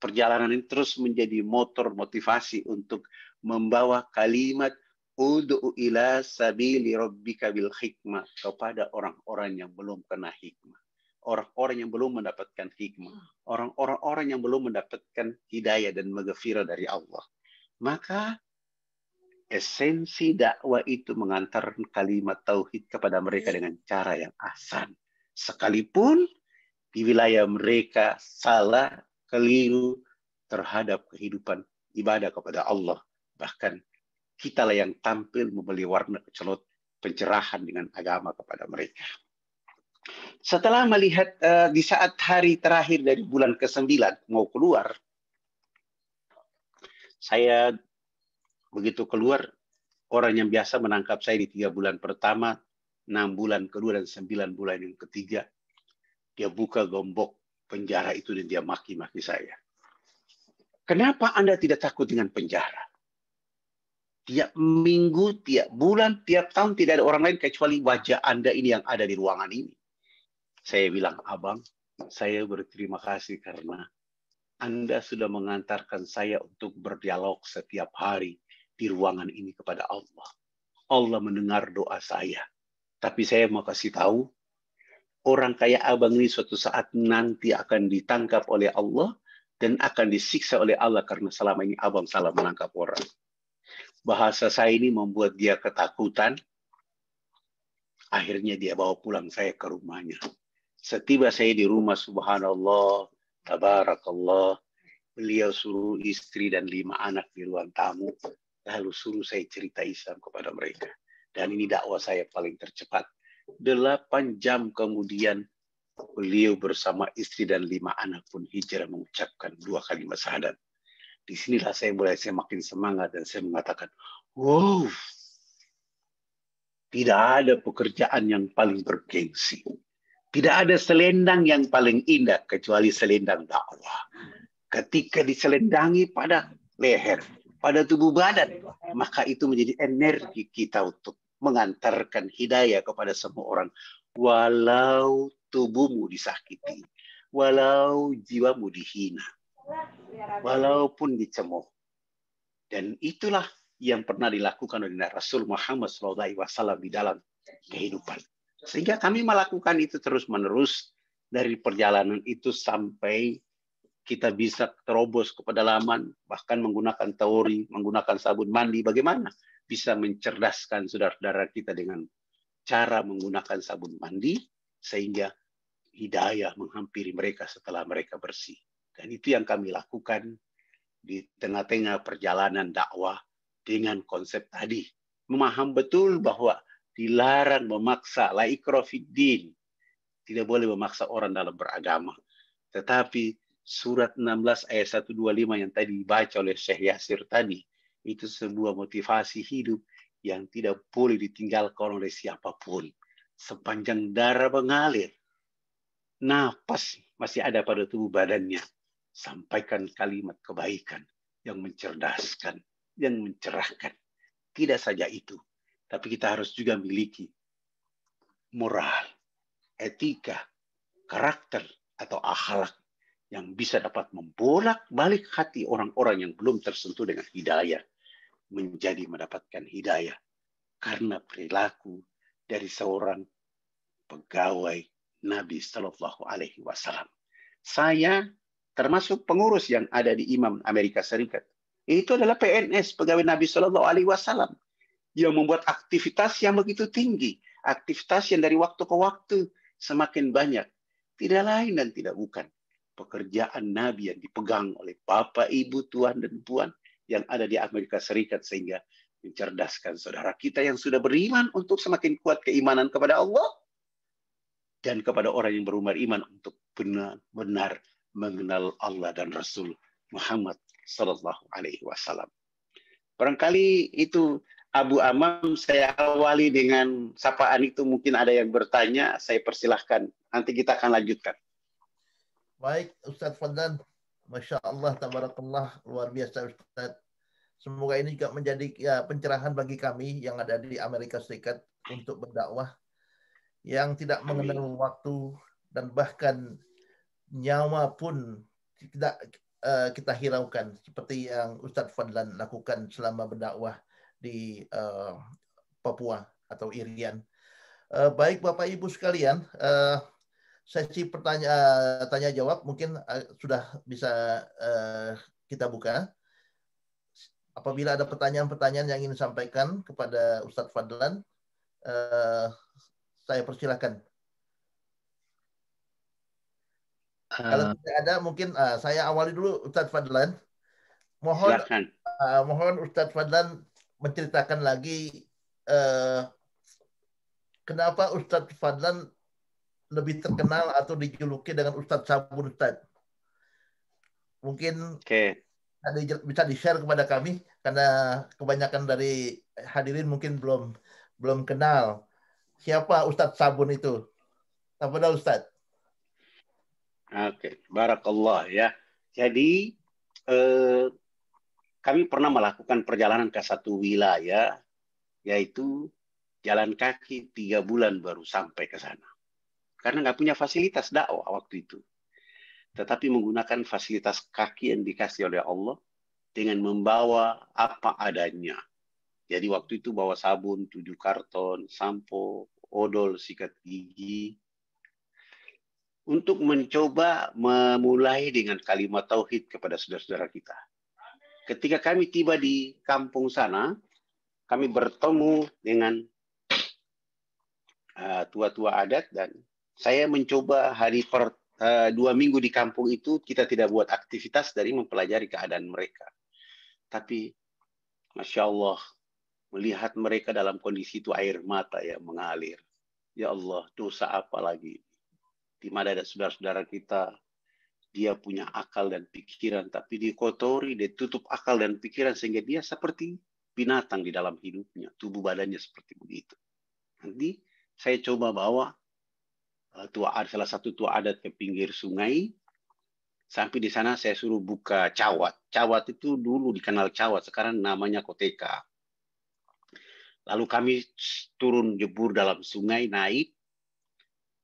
perjalanan ini terus menjadi motor motivasi untuk membawa kalimat Udu'u ila sabili rabbika bil hikmah kepada orang-orang yang belum kena hikmah orang-orang yang belum mendapatkan hikmah, hmm. orang-orang yang belum mendapatkan hidayah dan magfira dari Allah. Maka esensi dakwah itu mengantar kalimat tauhid kepada mereka hmm. dengan cara yang asan. Sekalipun di wilayah mereka salah, keliru terhadap kehidupan ibadah kepada Allah. Bahkan kitalah yang tampil membeli warna kecelot pencerahan dengan agama kepada mereka. Setelah melihat uh, di saat hari terakhir dari bulan ke-9 mau keluar, saya begitu keluar, orang yang biasa menangkap saya di tiga bulan pertama, enam bulan kedua, dan sembilan bulan yang ketiga. Dia buka gombok penjara itu dan dia maki-maki saya. Kenapa Anda tidak takut dengan penjara? Tiap minggu, tiap bulan, tiap tahun tidak ada orang lain kecuali wajah Anda ini yang ada di ruangan ini. Saya bilang, Abang, saya berterima kasih karena Anda sudah mengantarkan saya untuk berdialog setiap hari di ruangan ini kepada Allah. Allah mendengar doa saya. Tapi saya mau kasih tahu, orang kaya abang ini suatu saat nanti akan ditangkap oleh Allah dan akan disiksa oleh Allah karena selama ini abang salah menangkap orang. Bahasa saya ini membuat dia ketakutan. Akhirnya dia bawa pulang saya ke rumahnya. Setiba saya di rumah, subhanallah, tabarakallah, beliau suruh istri dan lima anak di ruang tamu, lalu suruh saya cerita Islam kepada mereka. Dan ini dakwah saya paling tercepat. Delapan jam kemudian, beliau bersama istri dan lima anak pun hijrah mengucapkan dua kalimat syahadat. Disinilah saya mulai saya makin semangat dan saya mengatakan, wow, tidak ada pekerjaan yang paling bergengsi tidak ada selendang yang paling indah kecuali selendang dakwah. Ketika diselendangi pada leher, pada tubuh badan, maka itu menjadi energi kita untuk mengantarkan hidayah kepada semua orang. Walau tubuhmu disakiti, walau jiwamu dihina, walaupun dicemooh. Dan itulah yang pernah dilakukan oleh Rasul Muhammad SAW di dalam kehidupan. Sehingga kami melakukan itu terus-menerus dari perjalanan itu sampai kita bisa terobos ke pedalaman, bahkan menggunakan teori, menggunakan sabun mandi. Bagaimana bisa mencerdaskan saudara-saudara kita dengan cara menggunakan sabun mandi sehingga hidayah menghampiri mereka setelah mereka bersih. Dan itu yang kami lakukan di tengah-tengah perjalanan dakwah dengan konsep tadi. Memaham betul bahwa dilarang memaksa la ikrofidin tidak boleh memaksa orang dalam beragama tetapi surat 16 ayat 125 yang tadi dibaca oleh Syekh Yasir tadi itu sebuah motivasi hidup yang tidak boleh ditinggalkan oleh siapapun sepanjang darah mengalir nafas masih ada pada tubuh badannya sampaikan kalimat kebaikan yang mencerdaskan yang mencerahkan tidak saja itu tapi kita harus juga miliki moral, etika, karakter, atau akhlak yang bisa dapat membolak-balik hati orang-orang yang belum tersentuh dengan hidayah menjadi mendapatkan hidayah karena perilaku dari seorang pegawai Nabi Shallallahu Alaihi Wasallam. Saya termasuk pengurus yang ada di Imam Amerika Serikat. Itu adalah PNS pegawai Nabi Shallallahu Alaihi Wasallam yang membuat aktivitas yang begitu tinggi, aktivitas yang dari waktu ke waktu semakin banyak. Tidak lain dan tidak bukan pekerjaan Nabi yang dipegang oleh Bapak, Ibu, Tuhan, dan Puan yang ada di Amerika Serikat sehingga mencerdaskan saudara kita yang sudah beriman untuk semakin kuat keimanan kepada Allah dan kepada orang yang berumur iman untuk benar-benar mengenal Allah dan Rasul Muhammad Sallallahu Alaihi Wasallam. Barangkali itu Abu Amam saya awali dengan sapaan itu mungkin ada yang bertanya, saya persilahkan. Nanti kita akan lanjutkan. Baik, Ustadz Fadlan. Masya Allah, tabarakallah, luar biasa Ustadz. Semoga ini juga menjadi ya, pencerahan bagi kami yang ada di Amerika Serikat untuk berdakwah yang tidak mengenal waktu dan bahkan nyawa pun tidak eh, kita hiraukan seperti yang Ustadz Fadlan lakukan selama berdakwah di uh, Papua atau Irian. Uh, baik Bapak Ibu sekalian, uh, sesi pertanyaan tanya jawab mungkin sudah bisa uh, kita buka. Apabila ada pertanyaan-pertanyaan yang ingin disampaikan kepada Ustadz Fadlan, uh, saya persilahkan. Uh, Kalau tidak ada, mungkin uh, saya awali dulu Ustadz Fadlan. Mohon, uh, mohon Ustadz Fadlan menceritakan lagi uh, kenapa Ustadz Fadlan lebih terkenal atau dijuluki dengan Ustadz Sabun Ustadz. Mungkin okay. bisa di-share kepada kami karena kebanyakan dari hadirin mungkin belum belum kenal siapa Ustadz Sabun itu. Apa dah Ustadz? Oke, okay. barakallah ya. Jadi eh, kami pernah melakukan perjalanan ke satu wilayah, yaitu jalan kaki tiga bulan baru sampai ke sana. Karena nggak punya fasilitas dakwah waktu itu. Tetapi menggunakan fasilitas kaki yang dikasih oleh Allah dengan membawa apa adanya. Jadi waktu itu bawa sabun, tujuh karton, sampo, odol, sikat gigi. Untuk mencoba memulai dengan kalimat tauhid kepada saudara-saudara kita ketika kami tiba di kampung sana, kami bertemu dengan eh, tua-tua uh, adat dan saya mencoba hari per uh, dua minggu di kampung itu kita tidak buat aktivitas dari mempelajari keadaan mereka. Tapi masya Allah melihat mereka dalam kondisi itu air mata ya mengalir. Ya Allah, dosa apa lagi? Di mana ada saudara-saudara kita dia punya akal dan pikiran, tapi dikotori, ditutup akal dan pikiran sehingga dia seperti binatang di dalam hidupnya, tubuh badannya seperti begitu. Nanti saya coba bawa eh, tua adat, salah satu tua adat ke pinggir sungai, sampai di sana saya suruh buka cawat. Cawat itu dulu dikenal cawat, sekarang namanya koteka. Lalu kami turun jebur dalam sungai, naik,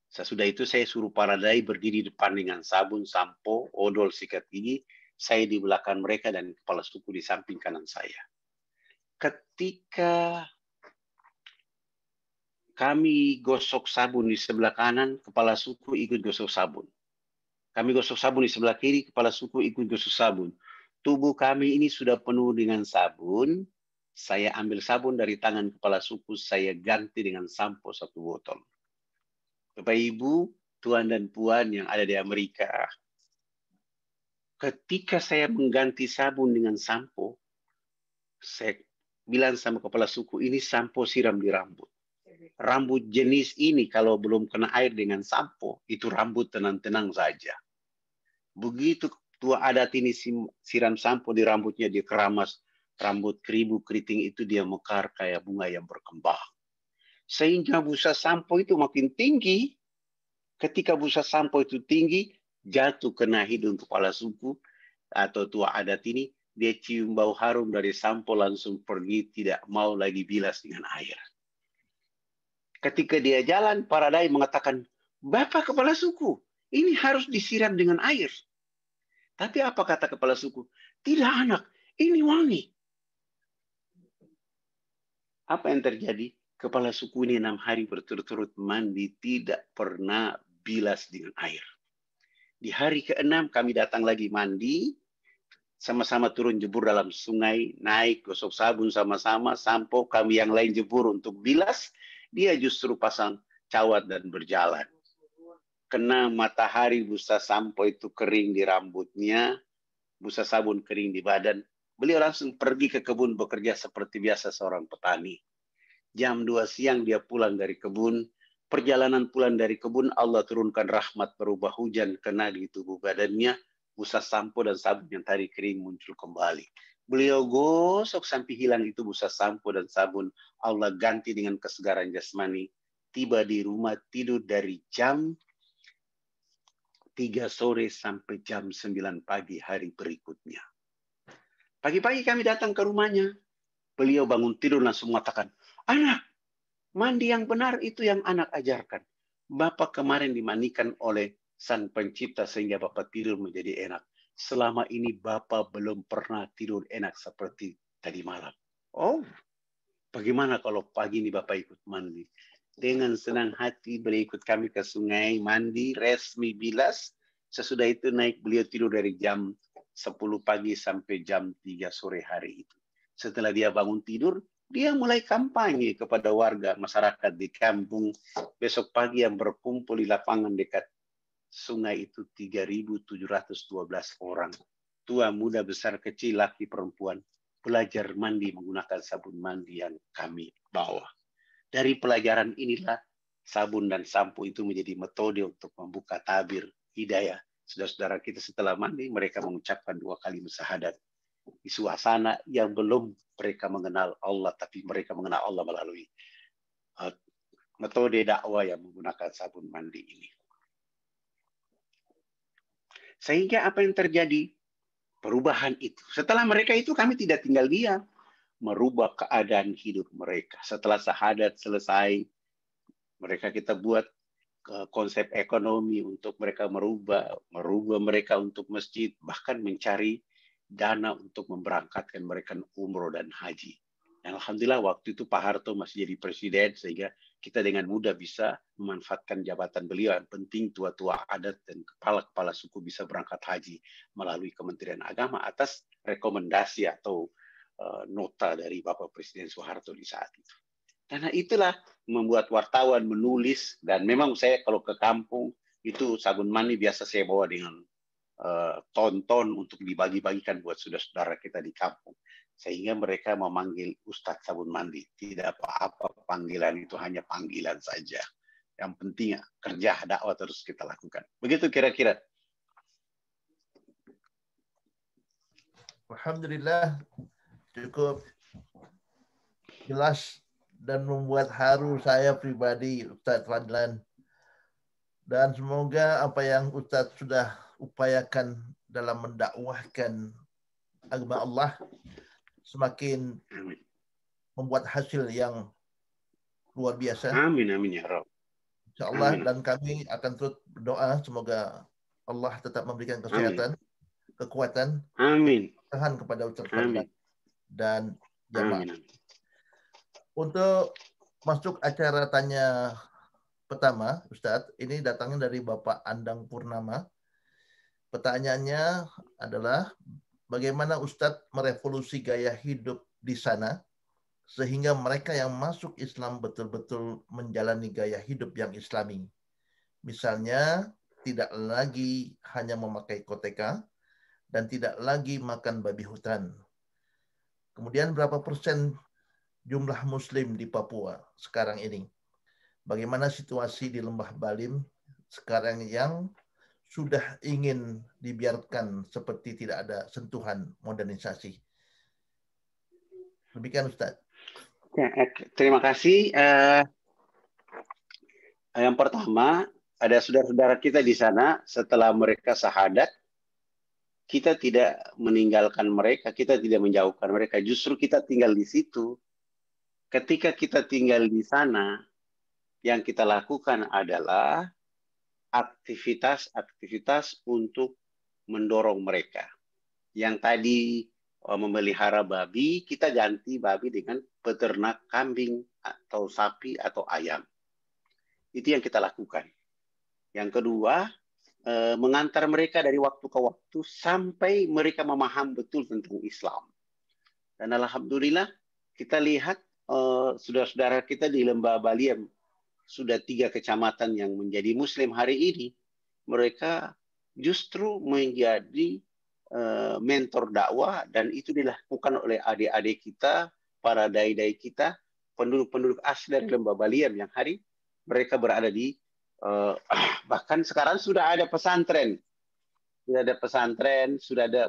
Sesudah itu saya suruh para dai berdiri depan dengan sabun, sampo, odol, sikat gigi. Saya di belakang mereka dan kepala suku di samping kanan saya. Ketika kami gosok sabun di sebelah kanan, kepala suku ikut gosok sabun. Kami gosok sabun di sebelah kiri, kepala suku ikut gosok sabun. Tubuh kami ini sudah penuh dengan sabun. Saya ambil sabun dari tangan kepala suku, saya ganti dengan sampo satu botol. Bapak Ibu, tuan dan puan yang ada di Amerika. Ketika saya mengganti sabun dengan sampo, saya bilang sama kepala suku, ini sampo siram di rambut. Rambut jenis ini kalau belum kena air dengan sampo, itu rambut tenang-tenang saja. Begitu tua adat ini siram sampo di rambutnya, dia keramas rambut keribu keriting itu dia mekar kayak bunga yang berkembang. Sehingga busa sampo itu makin tinggi. Ketika busa sampo itu tinggi, jatuh kena hidung kepala suku atau tua adat ini, dia cium bau harum dari sampo langsung pergi, tidak mau lagi bilas dengan air. Ketika dia jalan, para dai mengatakan, Bapak kepala suku, ini harus disiram dengan air. Tapi apa kata kepala suku? Tidak anak, ini wangi. Apa yang terjadi? Kepala suku ini enam hari berturut-turut mandi tidak pernah bilas dengan air. Di hari keenam kami datang lagi mandi, sama-sama turun jebur dalam sungai, naik gosok sabun sama-sama, sampo kami yang lain jebur untuk bilas, dia justru pasang cawat dan berjalan. Kena matahari busa sampo itu kering di rambutnya, busa sabun kering di badan, beliau langsung pergi ke kebun bekerja seperti biasa seorang petani jam 2 siang dia pulang dari kebun. Perjalanan pulang dari kebun, Allah turunkan rahmat berubah hujan kena di tubuh badannya. Busa sampo dan sabun yang tadi kering muncul kembali. Beliau gosok sampai hilang itu busa sampo dan sabun. Allah ganti dengan kesegaran jasmani. Tiba di rumah tidur dari jam 3 sore sampai jam 9 pagi hari berikutnya. Pagi-pagi kami datang ke rumahnya. Beliau bangun tidur langsung mengatakan, Anak, mandi yang benar itu yang anak ajarkan. Bapak kemarin dimandikan oleh Sang Pencipta sehingga Bapak tidur menjadi enak. Selama ini Bapak belum pernah tidur enak seperti tadi malam. Oh, bagaimana kalau pagi ini Bapak ikut mandi? Dengan senang hati beliau ikut kami ke sungai, mandi, resmi bilas. Sesudah itu naik beliau tidur dari jam 10 pagi sampai jam 3 sore hari itu. Setelah dia bangun tidur, dia mulai kampanye kepada warga masyarakat di kampung besok pagi yang berkumpul di lapangan dekat sungai itu 3.712 orang. Tua, muda, besar, kecil, laki, perempuan. Pelajar mandi menggunakan sabun mandi yang kami bawa. Dari pelajaran inilah sabun dan sampo itu menjadi metode untuk membuka tabir hidayah. Saudara-saudara kita setelah mandi, mereka mengucapkan dua kali syahadat di suasana yang belum mereka mengenal Allah, tapi mereka mengenal Allah melalui uh, metode dakwah yang menggunakan sabun mandi ini. Sehingga apa yang terjadi? Perubahan itu. Setelah mereka itu kami tidak tinggal diam. Merubah keadaan hidup mereka. Setelah sahadat selesai, mereka kita buat uh, konsep ekonomi untuk mereka merubah, merubah mereka untuk masjid, bahkan mencari dana untuk memberangkatkan mereka umroh dan haji. Dan Alhamdulillah waktu itu Pak Harto masih jadi presiden sehingga kita dengan mudah bisa memanfaatkan jabatan beliau yang penting tua-tua adat dan kepala-kepala suku bisa berangkat haji melalui Kementerian Agama atas rekomendasi atau uh, nota dari Bapak Presiden Soeharto di saat itu. Karena itulah membuat wartawan menulis dan memang saya kalau ke kampung itu sabun mani biasa saya bawa dengan Eh, tonton untuk dibagi-bagikan buat saudara-saudara kita di kampung. Sehingga mereka memanggil Ustadz Sabun Mandi. Tidak apa-apa panggilan itu hanya panggilan saja. Yang penting kerja dakwah terus kita lakukan. Begitu kira-kira. Alhamdulillah cukup jelas dan membuat haru saya pribadi Ustadz Fadlan. Dan semoga apa yang Ustadz sudah upayakan dalam mendakwahkan agama Allah semakin membuat hasil yang luar biasa. Amin amin ya Rabb. Insya Allah dan kami akan terus berdoa semoga Allah tetap memberikan kesehatan, amin. kekuatan, amin. Tahan kepada ucapan dan jamaah. Amin. Untuk masuk acara tanya pertama, Ustadz, ini datangnya dari Bapak Andang Purnama Pertanyaannya adalah bagaimana Ustadz merevolusi gaya hidup di sana sehingga mereka yang masuk Islam betul-betul menjalani gaya hidup yang islami. Misalnya tidak lagi hanya memakai koteka dan tidak lagi makan babi hutan. Kemudian berapa persen jumlah muslim di Papua sekarang ini? Bagaimana situasi di Lembah Balim sekarang yang sudah ingin dibiarkan seperti tidak ada sentuhan modernisasi. Demikian Ustaz. Ya, eh, terima kasih. Uh, yang pertama, ada saudara-saudara kita di sana setelah mereka sahadat, kita tidak meninggalkan mereka, kita tidak menjauhkan mereka, justru kita tinggal di situ. Ketika kita tinggal di sana, yang kita lakukan adalah aktivitas-aktivitas untuk mendorong mereka. Yang tadi eh, memelihara babi, kita ganti babi dengan peternak kambing atau sapi atau ayam. Itu yang kita lakukan. Yang kedua, eh, mengantar mereka dari waktu ke waktu sampai mereka memaham betul tentang Islam. Dan alhamdulillah kita lihat eh, saudara-saudara kita di Lembah Baliem sudah tiga kecamatan yang menjadi Muslim hari ini, mereka justru menjadi eh, mentor dakwah dan itu dilakukan oleh adik-adik kita, para dai-dai kita, penduduk-penduduk asli dari Lembah Balian yang hari mereka berada di eh, bahkan sekarang sudah ada pesantren, sudah ada pesantren, sudah ada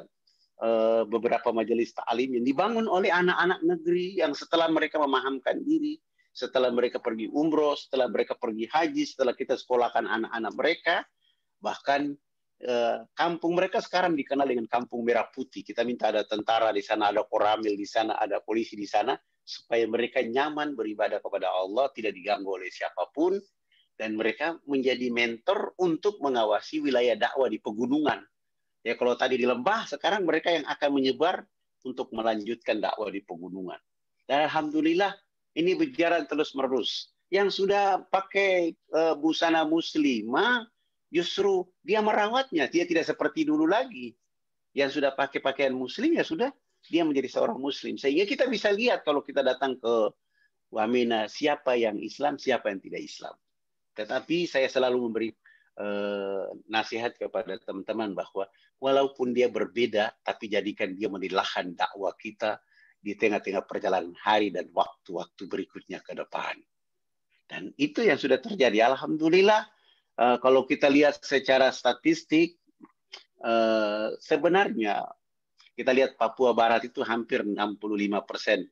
eh, beberapa majelis ta'lim yang dibangun oleh anak-anak negeri yang setelah mereka memahamkan diri setelah mereka pergi umroh, setelah mereka pergi haji, setelah kita sekolahkan anak-anak mereka, bahkan eh, kampung mereka sekarang dikenal dengan kampung merah putih. Kita minta ada tentara di sana, ada koramil di sana, ada polisi di sana, supaya mereka nyaman beribadah kepada Allah, tidak diganggu oleh siapapun, dan mereka menjadi mentor untuk mengawasi wilayah dakwah di pegunungan. Ya kalau tadi di lembah, sekarang mereka yang akan menyebar untuk melanjutkan dakwah di pegunungan. Dan alhamdulillah ini berjalan terus-menerus. Yang sudah pakai uh, busana muslimah justru dia merawatnya, dia tidak seperti dulu lagi. Yang sudah pakai pakaian muslim ya sudah dia menjadi seorang muslim. Sehingga kita bisa lihat kalau kita datang ke Wamena siapa yang Islam, siapa yang tidak Islam. Tetapi saya selalu memberi eh, nasihat kepada teman-teman bahwa walaupun dia berbeda, tapi jadikan dia menjadi lahan dakwah kita, di tengah-tengah perjalanan hari dan waktu-waktu berikutnya ke depan. Dan itu yang sudah terjadi. Alhamdulillah, eh, kalau kita lihat secara statistik, eh, sebenarnya kita lihat Papua Barat itu hampir 65 persen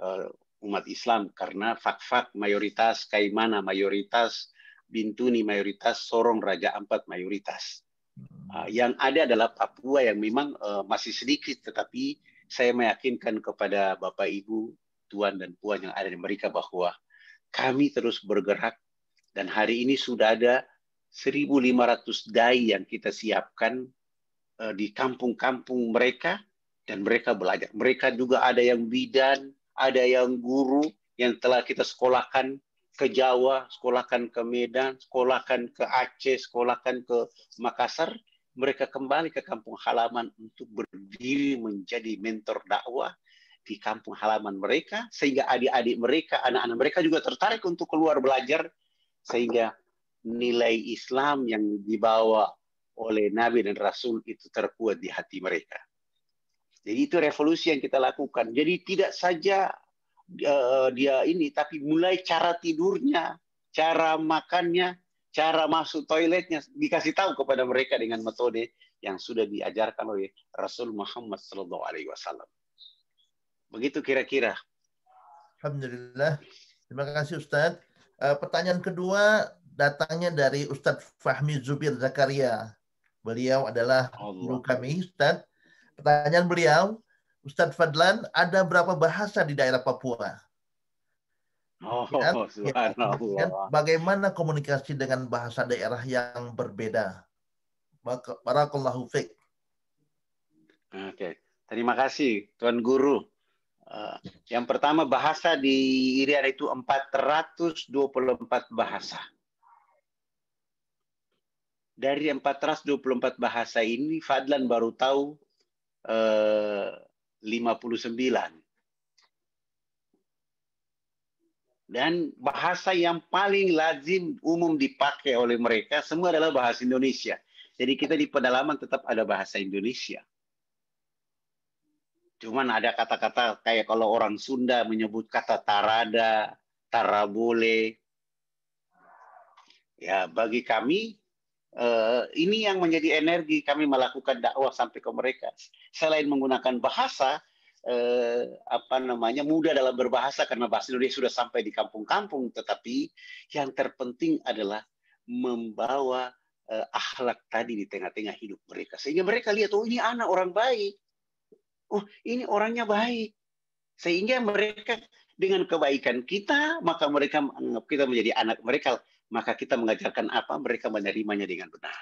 eh, umat Islam karena fak-fak mayoritas, Kaimana mayoritas, Bintuni mayoritas, Sorong Raja Ampat mayoritas. Hmm. Ah, yang ada adalah Papua yang memang masih sedikit tetapi saya meyakinkan kepada Bapak Ibu, Tuan dan Puan yang ada di mereka bahwa kami terus bergerak dan hari ini sudah ada 1.500 dai yang kita siapkan eh, di kampung-kampung mereka dan mereka belajar. Mereka juga ada yang bidan, ada yang guru yang telah kita sekolahkan ke Jawa, sekolahkan ke Medan, sekolahkan ke Aceh, sekolahkan ke Makassar mereka kembali ke kampung halaman untuk berdiri menjadi mentor dakwah di kampung halaman mereka sehingga adik-adik mereka, anak-anak mereka juga tertarik untuk keluar belajar sehingga nilai Islam yang dibawa oleh Nabi dan Rasul itu terkuat di hati mereka. Jadi itu revolusi yang kita lakukan. Jadi tidak saja eh, dia ini, tapi mulai cara tidurnya, cara makannya, cara masuk toiletnya dikasih tahu kepada mereka dengan metode yang sudah diajarkan oleh Rasul Muhammad Sallallahu Alaihi Wasallam. Begitu kira-kira. Alhamdulillah. Terima kasih Ustaz. Eh, pertanyaan kedua datangnya dari Ustadz Fahmi Zubir Zakaria. Beliau adalah guru kami, Ustadz. Pertanyaan beliau, Ustadz Fadlan, ada berapa bahasa di daerah Papua? Oh, ya, ya, bagaimana komunikasi dengan bahasa daerah yang berbeda? Barakallahu fiqh. Oke, okay. terima kasih Tuan Guru. Uh, yang pertama bahasa di Irian itu 424 bahasa. Dari 424 bahasa ini Fadlan baru tahu eh, uh, 59. dan bahasa yang paling lazim umum dipakai oleh mereka semua adalah bahasa Indonesia. Jadi kita di pedalaman tetap ada bahasa Indonesia. Cuman ada kata-kata kayak kalau orang Sunda menyebut kata tarada, tarabole. Ya, bagi kami eh, ini yang menjadi energi kami melakukan dakwah sampai ke mereka. Selain menggunakan bahasa, eh, apa namanya mudah dalam berbahasa karena bahasa Indonesia sudah sampai di kampung-kampung tetapi yang terpenting adalah membawa eh, akhlak tadi di tengah-tengah hidup mereka sehingga mereka lihat oh ini anak orang baik oh ini orangnya baik sehingga mereka dengan kebaikan kita maka mereka menganggap kita menjadi anak mereka maka kita mengajarkan apa mereka menerimanya dengan benar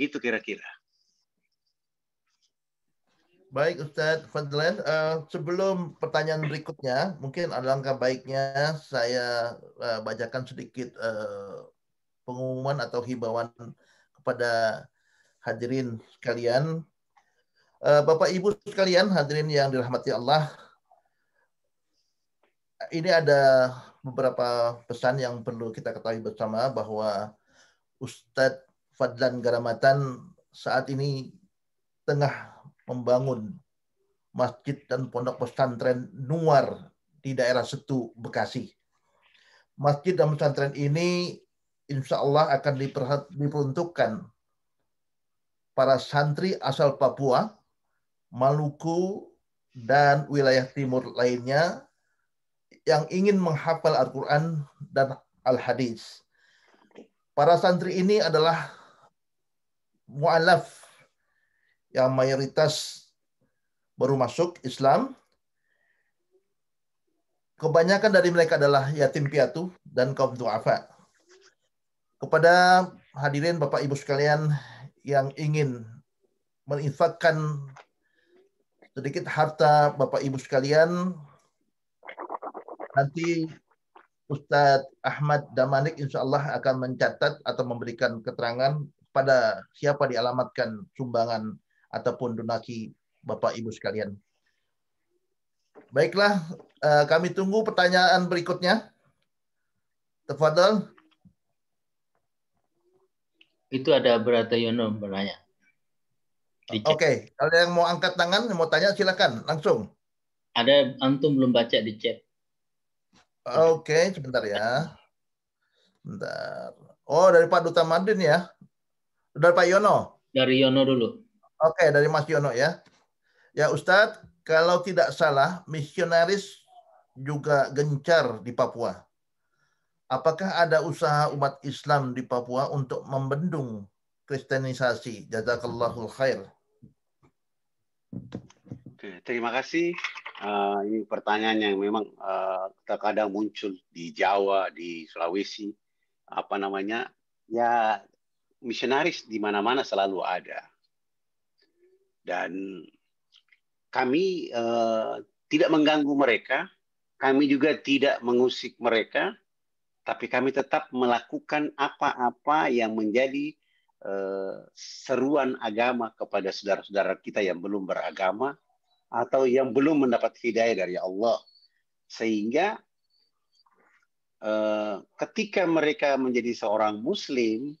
gitu kira-kira Baik Ustadz Fadlan, uh, sebelum pertanyaan berikutnya, mungkin ada langkah baiknya saya uh, bacakan sedikit uh, pengumuman atau himbauan kepada hadirin sekalian. Uh, Bapak Ibu sekalian, hadirin yang dirahmati Allah, ini ada beberapa pesan yang perlu kita ketahui bersama bahwa Ustadz Fadlan Garamatan saat ini tengah membangun masjid dan pondok pesantren Nuar di daerah Setu, Bekasi. Masjid dan pesantren ini insya Allah akan diperuntukkan para santri asal Papua, Maluku, dan wilayah timur lainnya yang ingin menghafal Al-Quran dan Al-Hadis. Para santri ini adalah mu'alaf yang mayoritas baru masuk Islam. Kebanyakan dari mereka adalah yatim piatu dan kaum du'afa. Kepada hadirin Bapak Ibu sekalian yang ingin menginfakkan sedikit harta Bapak Ibu sekalian, nanti Ustadz Ahmad Damanik insya Allah akan mencatat atau memberikan keterangan pada siapa dialamatkan sumbangan ataupun donaki Bapak Ibu sekalian. Baiklah, eh, kami tunggu pertanyaan berikutnya. Tafadhol. Itu ada Brata Yono bertanya. Oke, okay. kalau yang mau angkat tangan, mau tanya silakan langsung. Ada antum belum baca di chat. Oke, okay, sebentar ya. Bentar. Oh, dari Pak Duta Madin ya. Dari Pak Yono. Dari Yono dulu. Oke, okay, dari Mas Yono ya. Ya Ustadz, kalau tidak salah, misionaris juga gencar di Papua. Apakah ada usaha umat Islam di Papua untuk membendung kristenisasi? Jazakallahul khair. Oke, terima kasih. Uh, ini pertanyaan yang memang uh, terkadang muncul di Jawa, di Sulawesi, apa namanya, ya misionaris di mana-mana selalu ada dan kami uh, tidak mengganggu mereka, kami juga tidak mengusik mereka, tapi kami tetap melakukan apa-apa yang menjadi uh, seruan agama kepada saudara-saudara kita yang belum beragama atau yang belum mendapat hidayah dari Allah. Sehingga uh, ketika mereka menjadi seorang muslim,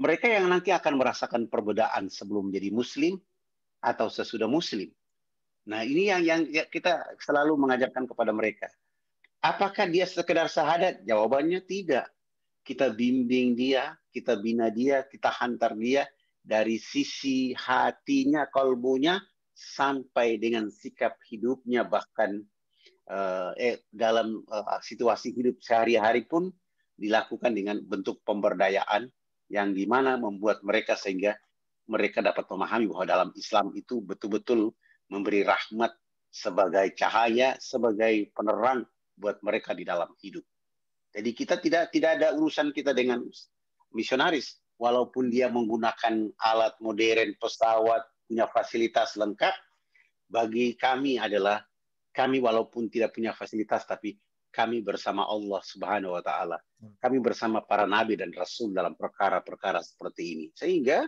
mereka yang nanti akan merasakan perbedaan sebelum menjadi muslim atau sesudah Muslim. Nah ini yang yang ya, kita selalu mengajarkan kepada mereka. Apakah dia sekedar syahadat? Jawabannya tidak. Kita bimbing dia, kita bina dia, kita hantar dia dari sisi hatinya, kalbunya, sampai dengan sikap hidupnya bahkan eh, eh dalam eh, situasi hidup sehari-hari pun dilakukan dengan bentuk pemberdayaan yang dimana membuat mereka sehingga mereka dapat memahami bahwa dalam Islam itu betul-betul memberi rahmat sebagai cahaya, sebagai penerang buat mereka di dalam hidup. Jadi kita tidak tidak ada urusan kita dengan misionaris, walaupun dia menggunakan alat modern, pesawat, punya fasilitas lengkap, bagi kami adalah kami walaupun tidak punya fasilitas tapi kami bersama Allah Subhanahu wa taala. Hmm. Kami bersama para nabi dan rasul dalam perkara-perkara seperti ini. Sehingga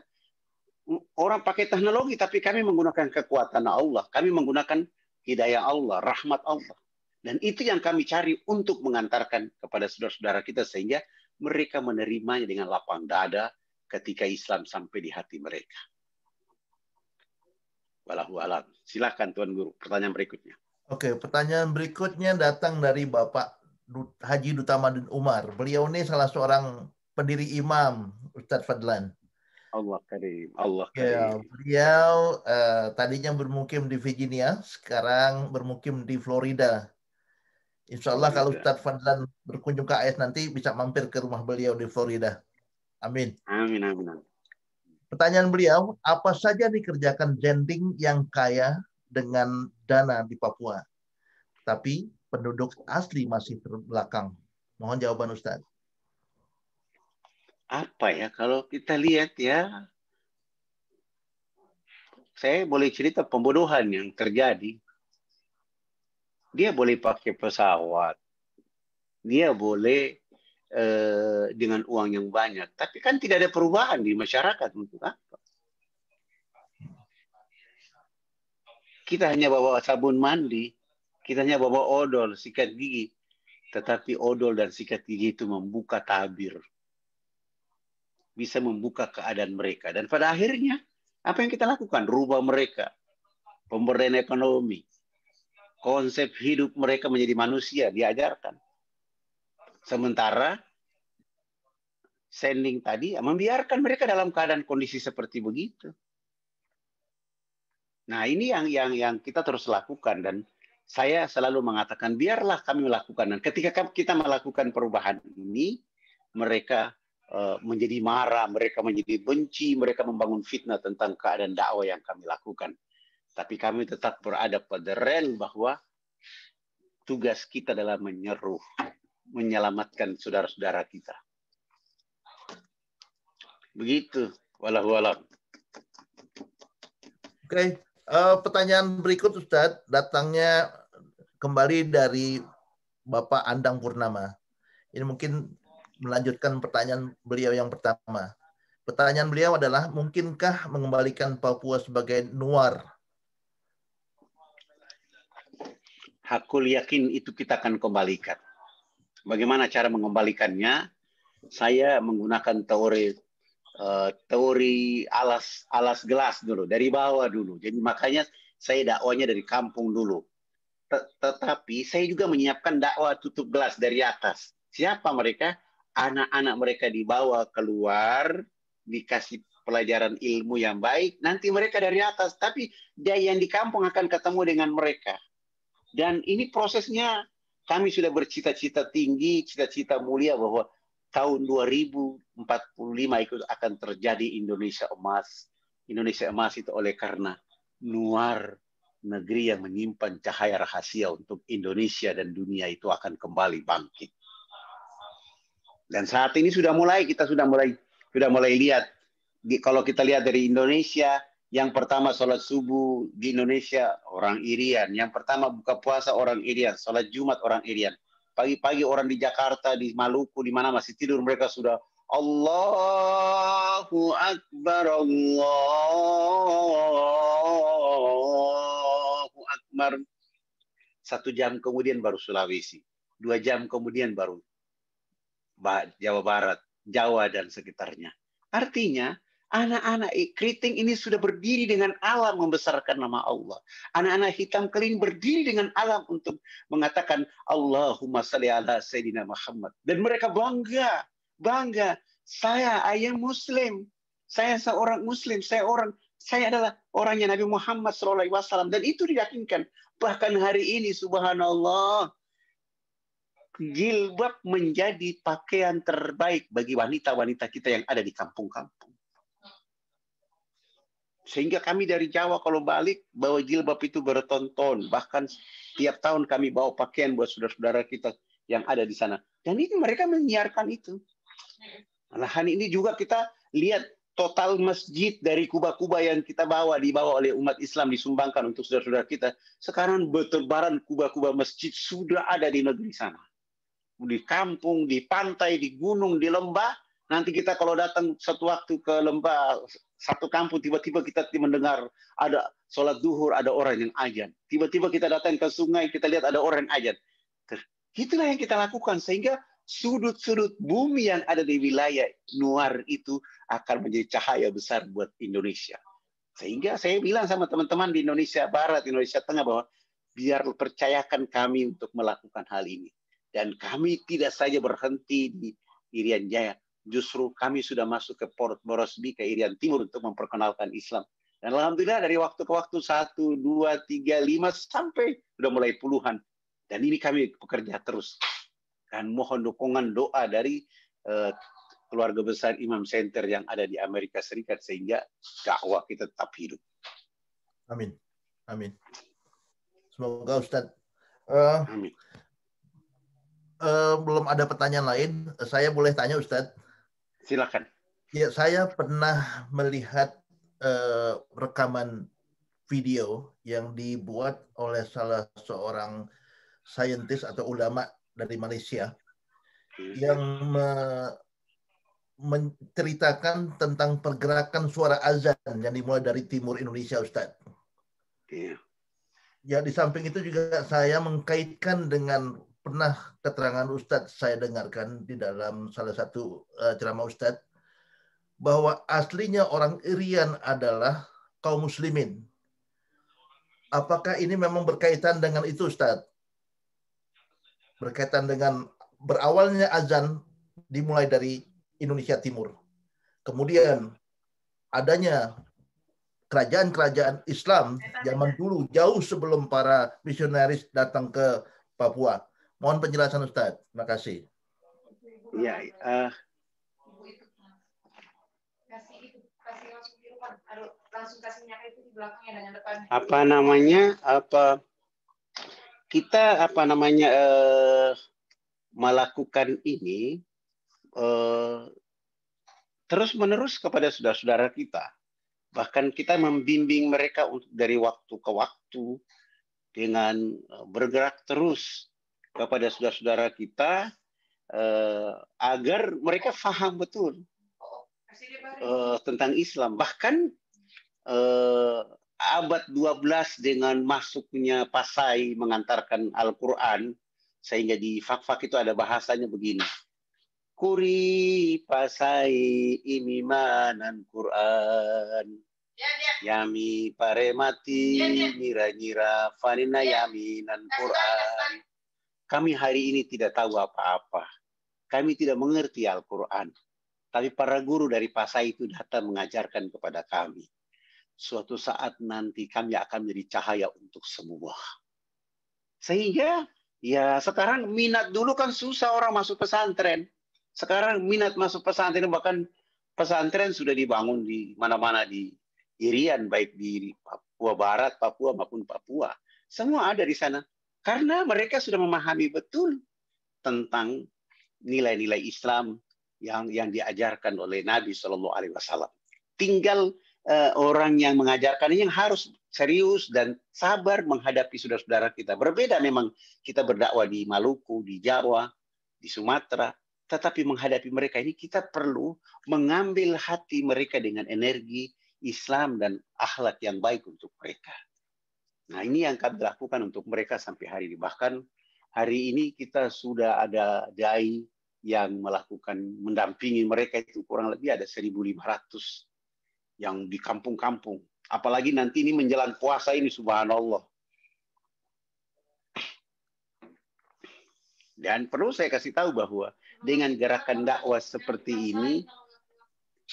orang pakai teknologi, tapi kami menggunakan kekuatan Allah. Kami menggunakan hidayah Allah, rahmat Allah. Dan itu yang kami cari untuk mengantarkan kepada saudara-saudara kita sehingga mereka menerimanya dengan lapang dada ketika Islam sampai di hati mereka. Walahu alam. Silakan Tuan Guru, pertanyaan berikutnya. Oke, pertanyaan berikutnya datang dari Bapak Haji Dutamadun Umar. Beliau ini salah seorang pendiri imam Ustadz Fadlan. Allah karim, Allah ya, karim. Ya, beliau uh, tadinya bermukim di Virginia, sekarang bermukim di Florida. Insya Allah kalau Ustadz Fadlan berkunjung ke AS nanti bisa mampir ke rumah beliau di Florida. Amin. Amin, amin. amin. Pertanyaan beliau, apa saja dikerjakan Jending yang kaya dengan dana di Papua, tapi penduduk asli masih terbelakang? Mohon jawaban Ustadz apa ya kalau kita lihat ya saya boleh cerita pembodohan yang terjadi dia boleh pakai pesawat dia boleh eh, dengan uang yang banyak tapi kan tidak ada perubahan di masyarakat untuk apa kita hanya bawa sabun mandi kita hanya bawa odol sikat gigi tetapi odol dan sikat gigi itu membuka tabir bisa membuka keadaan mereka. Dan pada akhirnya, apa yang kita lakukan? Rubah mereka. Pemberdayaan ekonomi. Konsep hidup mereka menjadi manusia, diajarkan. Sementara, sending tadi membiarkan mereka dalam keadaan kondisi seperti begitu. Nah ini yang yang yang kita terus lakukan dan saya selalu mengatakan biarlah kami melakukan dan ketika kita melakukan perubahan ini mereka Eh, menjadi marah, mereka menjadi benci, mereka membangun fitnah tentang keadaan dakwah yang kami lakukan. Tapi kami tetap berada pada rel bahwa tugas kita adalah menyeru, menyelamatkan saudara-saudara kita. Begitu, walau walau. Oke, okay. uh, eh, pertanyaan berikut Ustadz datangnya kembali dari Bapak Andang Purnama. Ini mungkin melanjutkan pertanyaan beliau yang pertama. Pertanyaan beliau adalah, mungkinkah mengembalikan Papua sebagai nuar? Hakul yakin itu kita akan kembalikan. Bagaimana cara mengembalikannya? Saya menggunakan teori eh, teori alas alas gelas dulu dari bawah dulu. Jadi makanya saya dakwanya dari kampung dulu. Tetapi saya juga menyiapkan dakwah tutup gelas dari atas. Siapa mereka? anak-anak mereka dibawa keluar, dikasih pelajaran ilmu yang baik, nanti mereka dari atas, tapi dia yang di kampung akan ketemu dengan mereka. Dan ini prosesnya kami sudah bercita-cita tinggi, cita-cita mulia bahwa tahun 2045 itu akan terjadi Indonesia emas. Indonesia emas itu oleh karena nuar negeri yang menyimpan cahaya rahasia untuk Indonesia dan dunia itu akan kembali bangkit. Dan saat ini sudah mulai kita sudah mulai sudah mulai lihat di, kalau kita lihat dari Indonesia yang pertama sholat subuh di Indonesia orang Irian, yang pertama buka puasa orang Irian, sholat Jumat orang Irian. Pagi-pagi orang di Jakarta, di Maluku, di mana masih tidur mereka sudah Allahu Akbar, Allahu Akbar. Satu jam kemudian baru Sulawesi, dua jam kemudian baru Jawa Barat, Jawa dan sekitarnya. Artinya, anak-anak keriting ini sudah berdiri dengan alam membesarkan nama Allah. Anak-anak hitam kering berdiri dengan alam untuk mengatakan Allahumma salli ala Sayyidina Muhammad. Dan mereka bangga, bangga. Saya ayah muslim. Saya seorang muslim, saya orang saya adalah orangnya Nabi Muhammad SAW dan itu diyakinkan. Bahkan hari ini subhanallah jilbab menjadi pakaian terbaik bagi wanita-wanita kita yang ada di kampung-kampung. Sehingga kami dari Jawa kalau balik bawa jilbab itu bertonton. Bahkan tiap tahun kami bawa pakaian buat saudara-saudara kita yang ada di sana. Dan ini mereka menyiarkan itu. Lahan ini juga kita lihat total masjid dari kubah-kubah yang kita bawa dibawa oleh umat Islam disumbangkan untuk saudara-saudara kita. Sekarang bertebaran kubah-kubah masjid sudah ada di negeri sana di kampung, di pantai, di gunung, di lembah. Nanti kita kalau datang satu waktu ke lembah satu kampung, tiba-tiba kita mendengar ada sholat duhur, ada orang yang ajan. Tiba-tiba kita datang ke sungai, kita lihat ada orang yang ajan. Itulah yang kita lakukan sehingga sudut-sudut bumi yang ada di wilayah Nuar itu akan menjadi cahaya besar buat Indonesia. Sehingga saya bilang sama teman-teman di Indonesia Barat, Indonesia Tengah bahwa biar percayakan kami untuk melakukan hal ini. Dan kami tidak saja berhenti di Irian Jaya, justru kami sudah masuk ke Port Morosby, ke Irian Timur untuk memperkenalkan Islam. Dan Alhamdulillah dari waktu ke waktu, satu, dua, tiga, lima, sampai sudah mulai puluhan. Dan ini kami bekerja terus. Dan mohon dukungan doa dari uh, keluarga besar Imam Center yang ada di Amerika Serikat sehingga dakwah kita tetap hidup. Amin. Amin. Semoga Ustadz. Uh, Amin uh, belum ada pertanyaan lain, saya boleh tanya Ustadz? Silakan. Ya, saya pernah melihat uh, rekaman video yang dibuat oleh salah seorang saintis atau ulama dari Malaysia yang me menceritakan tentang pergerakan suara azan yang dimulai dari timur Indonesia, Ustadz. Yeah. Ya, di samping itu juga saya mengkaitkan dengan pernah keterangan Ustadz saya dengarkan di dalam salah satu eh, ceramah Ustadz bahwa aslinya orang Irian adalah kaum muslimin. Apakah ini memang berkaitan dengan itu Ustadz? Berkaitan dengan berawalnya azan dimulai dari Indonesia Timur. Kemudian adanya kerajaan-kerajaan Islam zaman ya? dulu jauh sebelum para misionaris datang ke Papua. Mohon penjelasan Ustaz. Terima kasih. Iya. Uh, apa namanya apa kita apa namanya eh, melakukan ini eh, terus menerus kepada saudara-saudara kita bahkan kita membimbing mereka dari waktu ke waktu dengan eh, bergerak terus kepada saudara-saudara kita uh, agar mereka faham betul uh, tentang Islam. Bahkan uh, abad 12 dengan masuknya Pasai mengantarkan Al-Quran, sehingga di fak-fak itu ada bahasanya begini. Kuri pasai imimanan Quran. Yami paremati ya, iya. nira-nira fanina iya. yaminan Quran. Iya, kami hari ini tidak tahu apa-apa. Kami tidak mengerti Al-Quran. Tapi para guru dari Pasai itu datang mengajarkan kepada kami. Suatu saat nanti kami akan menjadi cahaya untuk semua. Sehingga ya sekarang minat dulu kan susah orang masuk pesantren. Sekarang minat masuk pesantren bahkan pesantren sudah dibangun di mana-mana di Irian baik di Papua Barat, Papua maupun Papua. Semua ada di sana. Karena mereka sudah memahami betul tentang nilai-nilai Islam yang yang diajarkan oleh Nabi Shallallahu Alaihi Wasallam. Tinggal uh, orang yang mengajarkan yang harus serius dan sabar menghadapi saudara-saudara kita. Berbeda memang kita berdakwah di Maluku, di Jawa, di Sumatera, tetapi menghadapi mereka ini kita perlu mengambil hati mereka dengan energi Islam dan akhlak yang baik untuk mereka. Nah ini yang kami lakukan untuk mereka sampai hari ini. Bahkan hari ini kita sudah ada dai yang melakukan mendampingi mereka itu kurang lebih ada 1.500 yang di kampung-kampung. Apalagi nanti ini menjelang puasa ini subhanallah. Dan perlu saya kasih tahu bahwa dengan gerakan dakwah seperti ini,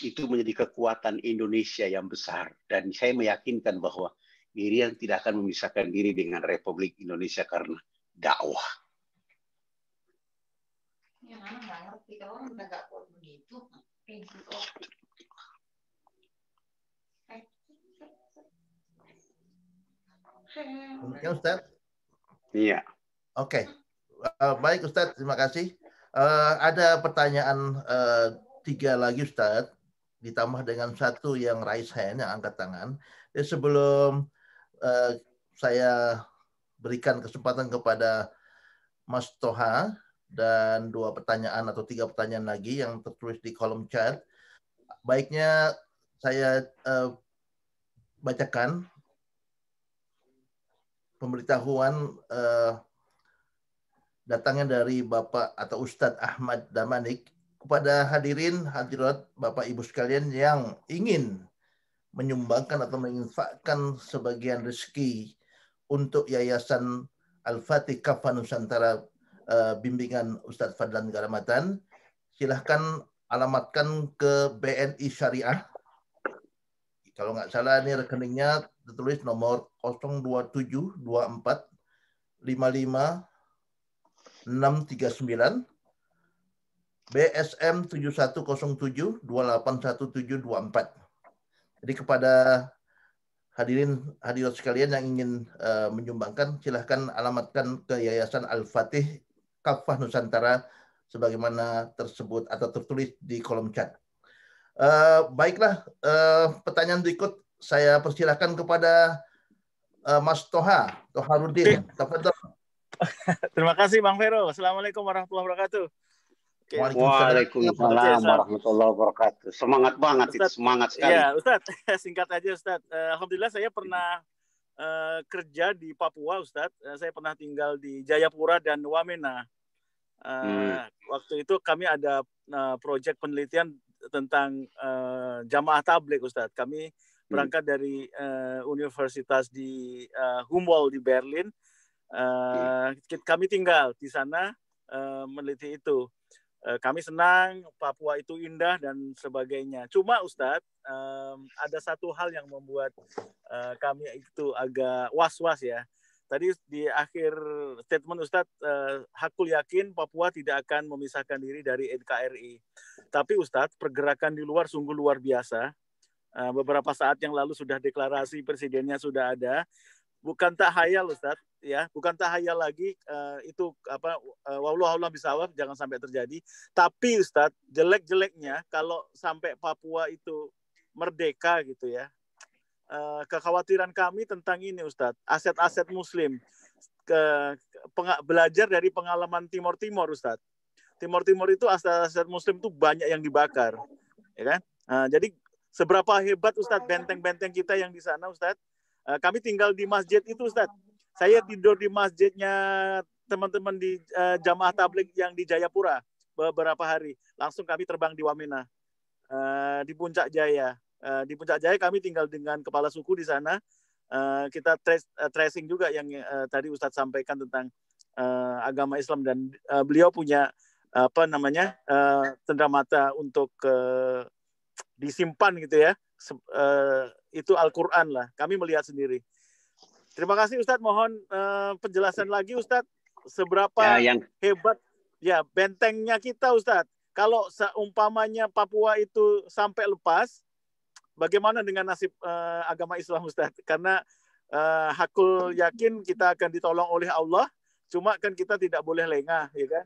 itu menjadi kekuatan Indonesia yang besar. Dan saya meyakinkan bahwa Irian tidak akan memisahkan diri dengan Republik Indonesia karena dakwah. Ya, Ya gitu. Ustaz. Iya. Oke. Okay. Uh, eh, baik Ustaz, terima kasih. Uh, ada pertanyaan uh, tiga lagi Ustaz, ditambah dengan satu yang raise hand, yang angkat tangan. Jadi sebelum Eh, saya berikan kesempatan kepada Mas Toha dan dua pertanyaan atau tiga pertanyaan lagi yang tertulis di kolom chat. Baiknya saya uh, bacakan pemberitahuan uh, datangnya dari Bapak atau Ustadz Ahmad Damanik kepada hadirin hadirat Bapak Ibu sekalian yang ingin menyumbangkan atau menginfakkan sebagian rezeki untuk Yayasan Al-Fatih Kafan Nusantara eh, bimbingan Ustadz Fadlan Garamatan, silahkan alamatkan ke BNI Syariah. Kalau nggak salah ini rekeningnya tertulis nomor 02724 55 BSM 7107 281724. Jadi kepada hadirin hadirat sekalian yang ingin uh, menyumbangkan, silahkan alamatkan ke Yayasan Al-Fatih Kafah Nusantara sebagaimana tersebut atau tertulis di kolom chat. Uh, baiklah, uh, pertanyaan berikut saya persilahkan kepada uh, Mas Toha, Toharudin. Terima kasih Bang Vero. Assalamualaikum warahmatullahi wabarakatuh. Waalaikumsalam warahmatullahi wabarakatuh. Semangat banget Ustaz, itu, semangat sekali. Iya, Ustaz, singkat aja Ustaz. Eh, alhamdulillah saya pernah uh, kerja di Papua, Ustaz. Eh, saya pernah tinggal di Jayapura dan Wamena. Uh, hmm. Waktu itu kami ada uh, proyek penelitian tentang uh, jamaah tablik, Ustaz. Kami hmm. berangkat dari uh, universitas di uh, Humboldt di Berlin. Uh, hmm. Kami tinggal di sana uh, meneliti itu Eh, kami senang, Papua itu indah dan sebagainya. Cuma Ustadz, um, ada satu hal yang membuat uh, kami itu agak was-was ya. Tadi di akhir statement Ustadz, uh, Hakul yakin Papua tidak akan memisahkan diri dari NKRI. Tapi Ustadz, pergerakan di luar sungguh luar biasa. Uh, beberapa saat yang lalu sudah deklarasi presidennya sudah ada. Bukan tak hayal Ustadz, ya bukan tahayal lagi uh, itu apa uh, wallahu a'lam bisawab jangan sampai terjadi tapi Ustadz jelek-jeleknya kalau sampai Papua itu merdeka gitu ya uh, kekhawatiran kami tentang ini Ustadz aset-aset muslim ke, belajar dari pengalaman Timor Timor Ustadz Timor Timor itu aset-aset muslim itu banyak yang dibakar ya kan uh, jadi seberapa hebat Ustadz benteng-benteng kita yang di sana Ustadz kami tinggal di masjid itu Ustadz saya tidur di masjidnya teman-teman di uh, jamaah tablik yang di Jayapura beberapa hari. Langsung kami terbang di Wamena, uh, di Puncak Jaya. Uh, di Puncak Jaya kami tinggal dengan kepala suku di sana. Uh, kita trace, uh, tracing juga yang uh, tadi Ustadz sampaikan tentang uh, agama Islam dan uh, beliau punya uh, apa namanya uh, mata untuk uh, disimpan gitu ya. Se uh, itu Al-Quran lah. Kami melihat sendiri. Terima kasih Ustadz. Mohon uh, penjelasan lagi Ustadz. Seberapa ya, yang... hebat ya bentengnya kita Ustadz. Kalau seumpamanya Papua itu sampai lepas, bagaimana dengan nasib uh, agama Islam Ustadz? Karena uh, hakul yakin kita akan ditolong oleh Allah. Cuma kan kita tidak boleh lengah, ya kan?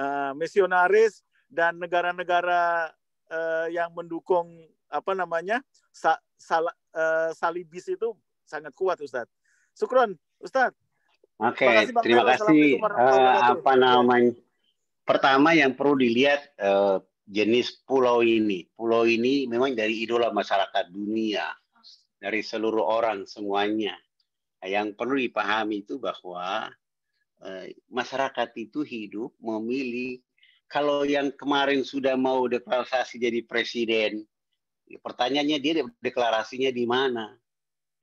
Uh, misionaris dan negara-negara uh, yang mendukung apa namanya sa, sal, uh, salibis itu sangat kuat Ustadz. Sukron, Ustadz. Oke, okay, terima kasih. Terima kasih. Uh, apa namanya? Pertama yang perlu dilihat uh, jenis pulau ini. Pulau ini memang dari idola masyarakat dunia, dari seluruh orang semuanya. Yang perlu dipahami itu bahwa uh, masyarakat itu hidup memilih kalau yang kemarin sudah mau deklarasi jadi presiden, ya pertanyaannya dia deklarasinya di mana?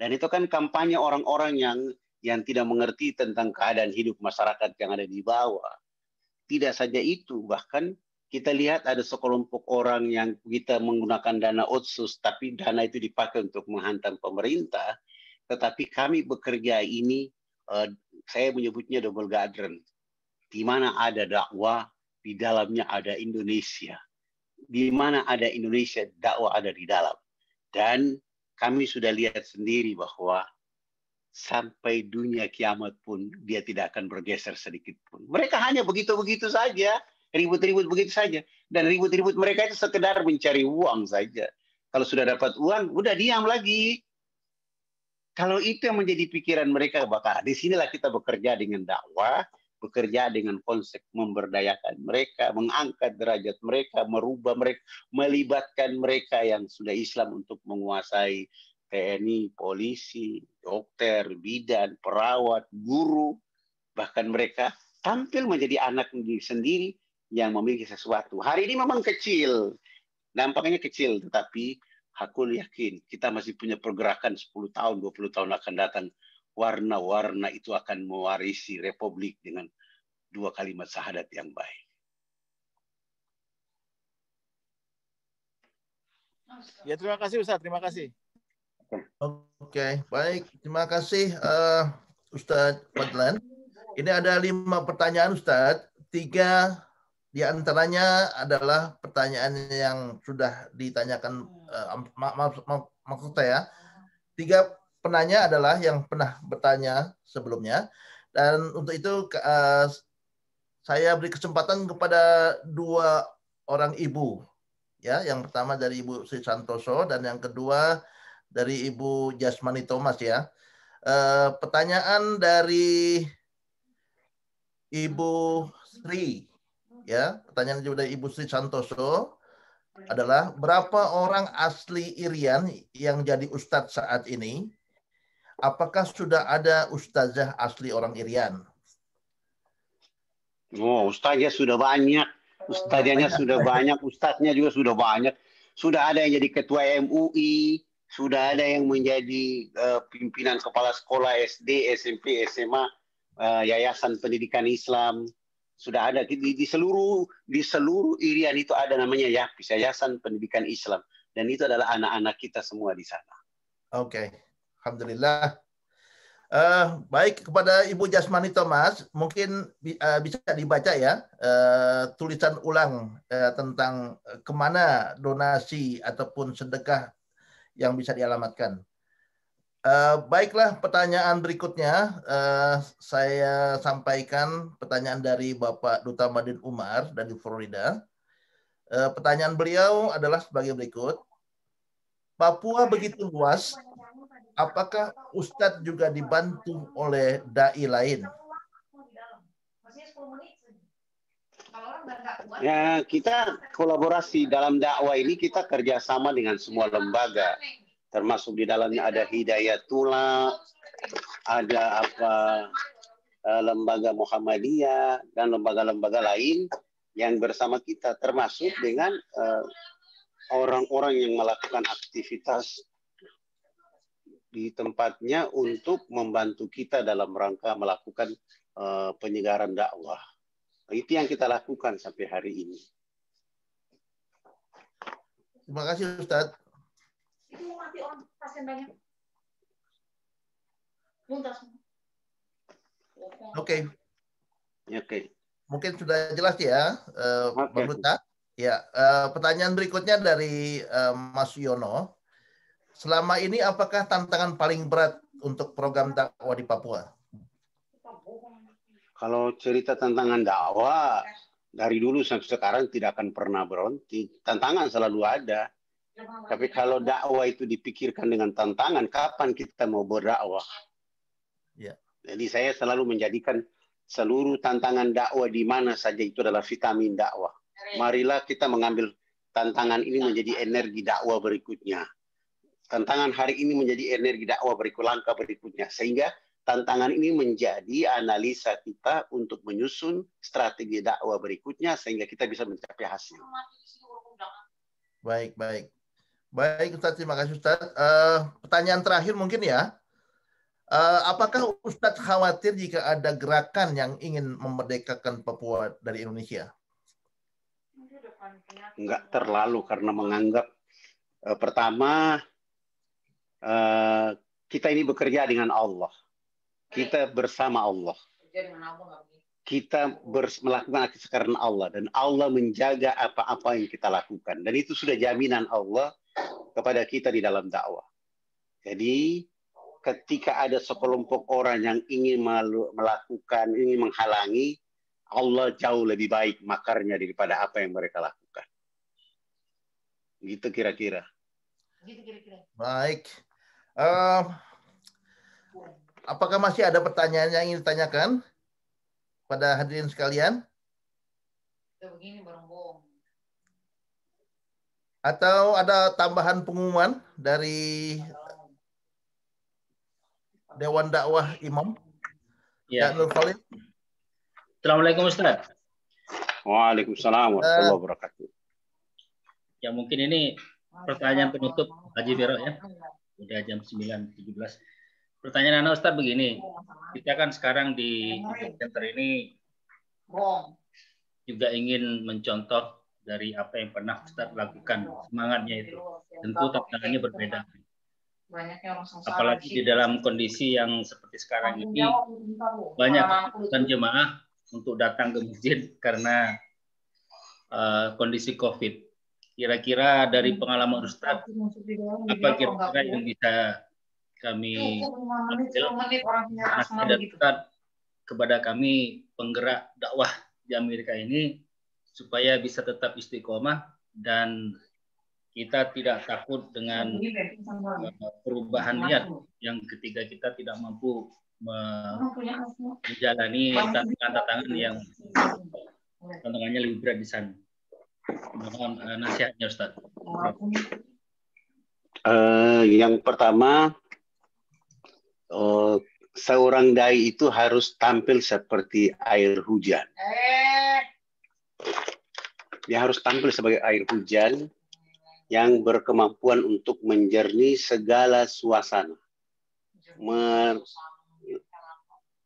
Dan itu kan kampanye orang-orang yang yang tidak mengerti tentang keadaan hidup masyarakat yang ada di bawah. Tidak saja itu, bahkan kita lihat ada sekelompok orang yang kita menggunakan dana otsus, tapi dana itu dipakai untuk menghantam pemerintah. Tetapi kami bekerja ini, eh, saya menyebutnya double garden, di mana ada dakwah, di dalamnya ada Indonesia. Di mana ada Indonesia, dakwah ada di dalam. Dan kami sudah lihat sendiri bahwa sampai dunia kiamat pun dia tidak akan bergeser sedikit pun. Mereka hanya begitu-begitu saja, ribut-ribut begitu saja. Dan ribut-ribut mereka itu sekedar mencari uang saja. Kalau sudah dapat uang, udah diam lagi. Kalau itu yang menjadi pikiran mereka, bakal, disinilah kita bekerja dengan dakwah, bekerja dengan konsep memberdayakan mereka, mengangkat derajat mereka, merubah mereka, melibatkan mereka yang sudah Islam untuk menguasai TNI, polisi, dokter, bidan, perawat, guru, bahkan mereka tampil menjadi anak sendiri yang memiliki sesuatu. Hari ini memang kecil, dampaknya kecil, tetapi aku yakin kita masih punya pergerakan 10 tahun, 20 tahun akan datang warna-warna itu akan mewarisi republik dengan dua kalimat syahadat yang baik. Ya terima kasih Ustaz, terima kasih. Oke, okay, baik. Terima kasih uh, Ustaz Fadlan. Ini ada lima pertanyaan Ustaz. Tiga di antaranya adalah pertanyaan yang sudah ditanyakan uh, eh, maaf Tiga penanya adalah yang pernah bertanya sebelumnya dan untuk itu uh, saya beri kesempatan kepada dua orang ibu ya yang pertama dari Ibu Sri Santoso dan yang kedua dari Ibu Jasmani Thomas ya uh, pertanyaan dari Ibu Sri ya pertanyaan juga dari Ibu Sri Santoso adalah berapa orang asli Irian yang jadi ustadz saat ini apakah sudah ada ustazah asli orang Irian? Oh, ustazah sudah banyak. Ustazahnya sudah banyak, ustaznya juga sudah banyak. Sudah ada yang jadi ketua MUI, sudah ada yang menjadi uh, pimpinan kepala sekolah SD, SMP, SMA, uh, eh, Yayasan Pendidikan Islam. Sudah ada di, di seluruh di seluruh Irian itu ada namanya YAPIS, Yayasan Pendidikan Islam. Dan itu adalah anak-anak kita semua di sana. Oke. Okay. Alhamdulillah. Uh, baik kepada Ibu Jasmani Thomas, mungkin uh, bisa dibaca ya uh, tulisan ulang uh, tentang kemana donasi ataupun sedekah yang bisa dialamatkan. Uh, baiklah, pertanyaan berikutnya uh, saya sampaikan pertanyaan dari Bapak Duta Madin Umar dari Florida. Uh, pertanyaan beliau adalah sebagai berikut. Papua begitu luas apakah Ustadz juga dibantu oleh dai lain? Ya, kita kolaborasi dalam dakwah ini kita kerjasama dengan semua lembaga, termasuk di dalamnya ada Hidayatullah, ada apa eh, lembaga Muhammadiyah dan lembaga-lembaga lain yang bersama kita, termasuk dengan eh, orang-orang yang melakukan aktivitas di tempatnya untuk membantu kita dalam rangka melakukan uh, penyegaran dakwah. Itu yang kita lakukan sampai hari ini. Terima kasih Ustaz. Itu mau mati orang pasien banyak. Muntah Oke. Okay. Oke. Okay. Mungkin sudah jelas ya, uh, okay. Pak Ya, uh, pertanyaan berikutnya dari uh, Mas Yono. Selama ini apakah tantangan paling berat untuk program dakwah di Papua? Kalau cerita tantangan dakwah dari dulu sampai sekarang tidak akan pernah berhenti. Tantangan selalu ada. Tapi kalau dakwah itu dipikirkan dengan tantangan, kapan kita mau berdakwah? Ya. Jadi saya selalu menjadikan seluruh tantangan dakwah di mana saja itu adalah vitamin dakwah. Marilah kita mengambil tantangan ini menjadi energi dakwah berikutnya. Tantangan hari ini menjadi energi dakwah berikut langkah berikutnya. Sehingga tantangan ini menjadi analisa kita untuk menyusun strategi dakwah berikutnya sehingga kita bisa mencapai hasil. Baik, baik. Baik Ustaz, terima kasih Ustaz. Uh, eh, pertanyaan terakhir mungkin ya. Uh, apakah Ustadz khawatir jika ada gerakan yang ingin memerdekakan Papua dari Indonesia? Enggak terlalu karena menganggap uh, pertama uh, kita ini bekerja dengan Allah. Kita bersama Allah. Kita bers melakukan aksi karena Allah dan Allah menjaga apa-apa yang kita lakukan dan itu sudah jaminan Allah kepada kita di dalam dakwah. Jadi ketika ada sekelompok orang yang ingin melakukan, ingin menghalangi, Allah jauh lebih baik makarnya daripada apa yang mereka lakukan. Gitu kira-kira. Gitu kira-kira. Baik. Uh, apakah masih ada pertanyaan yang ingin ditanyakan pada hadirin sekalian? Atau ada tambahan pengumuman dari Dewan Dakwah Imam? Ya. Nur Khalid. Assalamualaikum Ustaz. Waalaikumsalam warahmatullahi wabarakatuh. Ya mungkin ini pertanyaan penutup Haji Biro ya udah jam 9.17. Pertanyaan anak Ustaz begini, iya, kita kan sekarang di center ini juga ingin mencontoh dari apa yang pernah Ustaz lakukan, semangatnya itu. Tentu tantangannya berbeda. Kan Apalagi di dalam kondisi yang seperti sekarang ini, banyak keputusan jemaah untuk datang ke masjid karena uh, kondisi COVID kira-kira dari hmm. pengalaman Ustaz apa kira-kira yang bisa kami iya, iya, nasihatkan gitu. kepada kami penggerak dakwah di Amerika ini supaya bisa tetap istiqomah dan kita tidak takut dengan eh, perubahan niat yang ketiga kita tidak mampu menjalani tantangan-tantangan yang iya. tantangannya lebih berat di sana. Mohon uh, nasihatnya Ustaz. Uh, yang pertama, uh, seorang dai itu harus tampil seperti air hujan. Dia harus tampil sebagai air hujan yang berkemampuan untuk menjernih segala suasana. Mer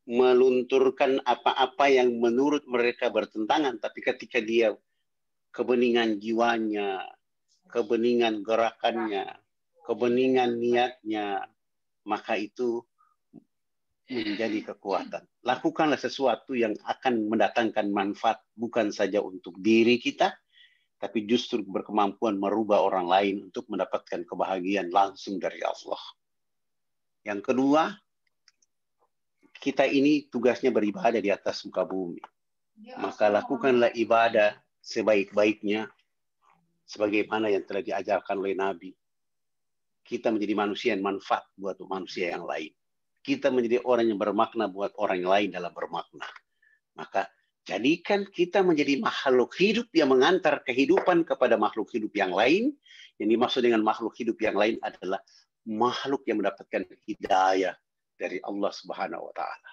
melunturkan apa-apa yang menurut mereka bertentangan, tapi ketika dia kebeningan jiwanya, kebeningan gerakannya, kebeningan niatnya, maka itu menjadi kekuatan. Lakukanlah sesuatu yang akan mendatangkan manfaat bukan saja untuk diri kita, tapi justru berkemampuan merubah orang lain untuk mendapatkan kebahagiaan langsung dari Allah. Yang kedua, kita ini tugasnya beribadah di atas muka bumi. Maka lakukanlah ibadah sebaik-baiknya sebagaimana yang telah diajarkan oleh Nabi. Kita menjadi manusia yang manfaat buat manusia yang lain. Kita menjadi orang yang bermakna buat orang yang lain dalam bermakna. Maka jadikan kita menjadi makhluk hidup yang mengantar kehidupan kepada makhluk hidup yang lain. Yang dimaksud dengan makhluk hidup yang lain adalah makhluk yang mendapatkan hidayah dari Allah Subhanahu wa taala.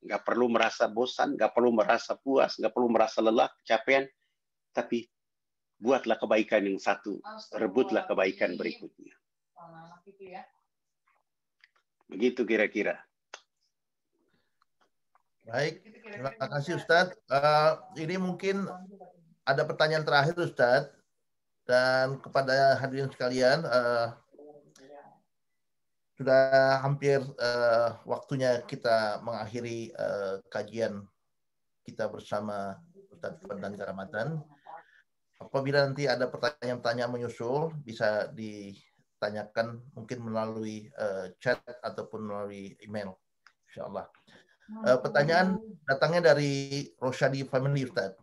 Enggak perlu merasa bosan, enggak perlu merasa puas, enggak perlu merasa lelah, kecapean, tapi buatlah kebaikan yang satu, rebutlah kebaikan berikutnya. Gitu ya. Begitu kira-kira. Baik, terima kasih Ustadz. Uh, eh, ini mungkin ada pertanyaan terakhir Ustadz dan kepada hadirin sekalian uh, sudah hampir uh, waktunya kita mengakhiri uh, kajian kita bersama Ustadz Fadlan Karamatan. Apabila nanti ada pertanyaan-pertanyaan menyusul, bisa ditanyakan mungkin melalui uh, chat ataupun melalui email. Insya eh, Allah. Uh, pertanyaan datangnya dari Rosyadi Family Ustaz.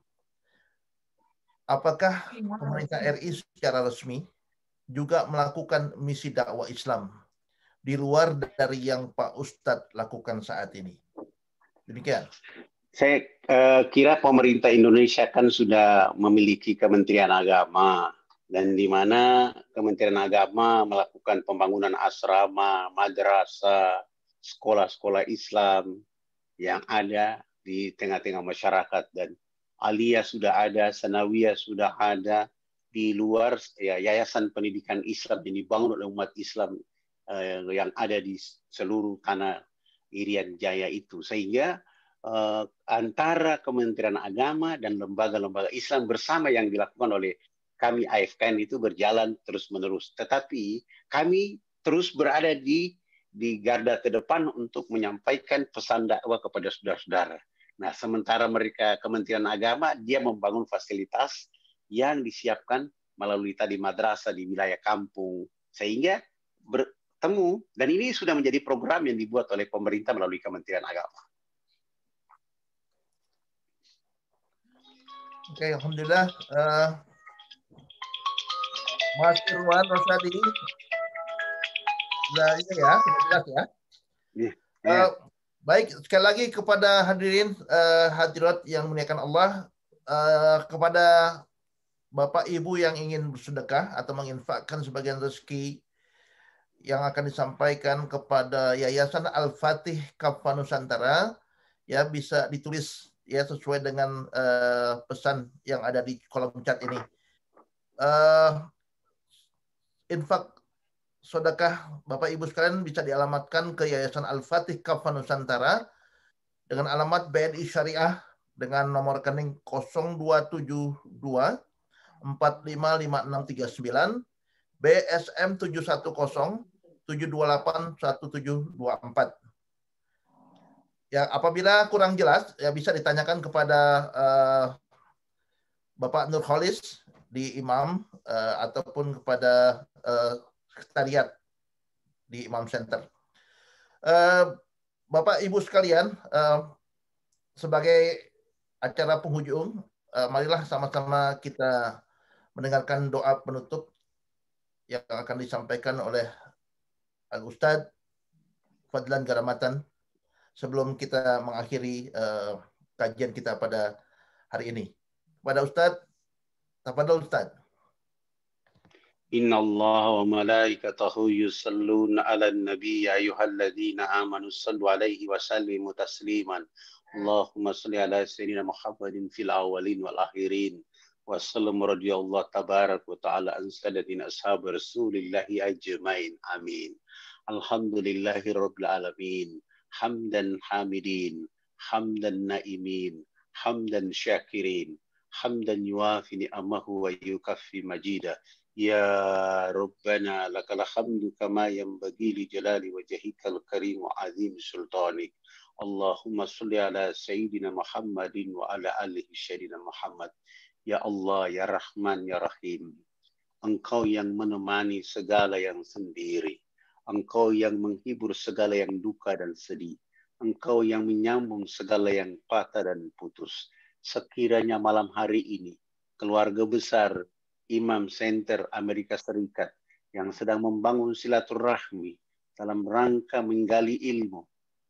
Apakah pemerintah RI secara resmi juga melakukan misi dakwah Islam di luar dari yang Pak Ustadz lakukan saat ini? Demikian. Saya uh, kira pemerintah Indonesia kan sudah memiliki Kementerian Agama dan di mana Kementerian Agama melakukan pembangunan asrama, madrasah, sekolah-sekolah Islam yang ada di tengah-tengah masyarakat dan Alia sudah ada, Sanawiyah sudah ada di luar ya, yayasan pendidikan Islam yang dibangun oleh umat Islam eh, yang ada di seluruh tanah Irian Jaya itu sehingga uh, antara Kementerian Agama dan lembaga-lembaga Islam bersama yang dilakukan oleh kami AFKN itu berjalan terus-menerus. Tetapi kami terus berada di di garda terdepan untuk menyampaikan pesan dakwah kepada saudara-saudara. Nah, sementara mereka Kementerian Agama dia membangun fasilitas yang disiapkan melalui tadi madrasah di wilayah kampung sehingga bertemu dan ini sudah menjadi program yang dibuat oleh pemerintah melalui Kementerian Agama. Oke, okay, alhamdulillah. Uh, Mas Irwan Rosadi. Nah, ini ya, jelas ya. Uh, baik, sekali lagi kepada hadirin uh, hadirat yang memuliakan Allah, uh, kepada Bapak Ibu yang ingin bersedekah atau menginfakkan sebagian rezeki yang akan disampaikan kepada Yayasan Al-Fatih Kapanusantara ya bisa ditulis ya sesuai dengan uh, pesan yang ada di kolom chat ini. Uh, infak sodakah Bapak Ibu sekalian bisa dialamatkan ke Yayasan Al-Fatih Kafa Nusantara dengan alamat BNI Syariah dengan nomor rekening 0272 455639 BSM 710 728 1724. Ya, apabila kurang jelas ya bisa ditanyakan kepada uh, Bapak Nurholis di Imam uh, ataupun kepada uh, sekretariat di Imam Center. Uh, Bapak Ibu sekalian, uh, sebagai acara penghujung, uh, marilah sama-sama kita mendengarkan doa penutup yang akan disampaikan oleh Al Ustadz Fadlan Garamatan sebelum kita mengakhiri uh, kajian kita pada hari ini. Kepada Ustadz, kepada Ustadz. Inna Allah wa malaikatahu yusalluna ala nabi ya ayuhalladzina amanu sallu alaihi wa sallimu tasliman. Allahumma salli ala sayyidina Muhammadin fil awalin wal akhirin. Wassalamu radiyallahu tabarak wa ta'ala an سيدنا أصحاب rasulillahi ajmain. Amin. Alhamdulillahi rabbil alamin hamdan hamidin, hamdan naimin, hamdan syakirin, hamdan yuafi ni'amahu wa yukaffi majida. Ya Rabbana lakal hamdu kama yanbaghi li jalali wajhikal karim wa azim sultanik. Allahumma salli ala sayyidina Muhammadin wa ala alihi sayyidina Muhammad. Ya Allah, Ya Rahman, Ya Rahim. Engkau yang menemani segala yang sendiri. Engkau yang menghibur segala yang duka dan sedih. Engkau yang menyambung segala yang patah dan putus. Sekiranya malam hari ini, keluarga besar Imam Center Amerika Serikat yang sedang membangun silaturahmi dalam rangka menggali ilmu,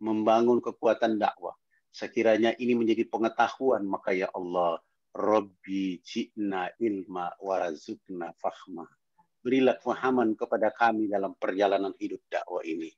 membangun kekuatan dakwah. Sekiranya ini menjadi pengetahuan, maka ya Allah, Rabbi ji'na ilma warazukna fahma berilah pemahaman kepada kami dalam perjalanan hidup dakwah ini.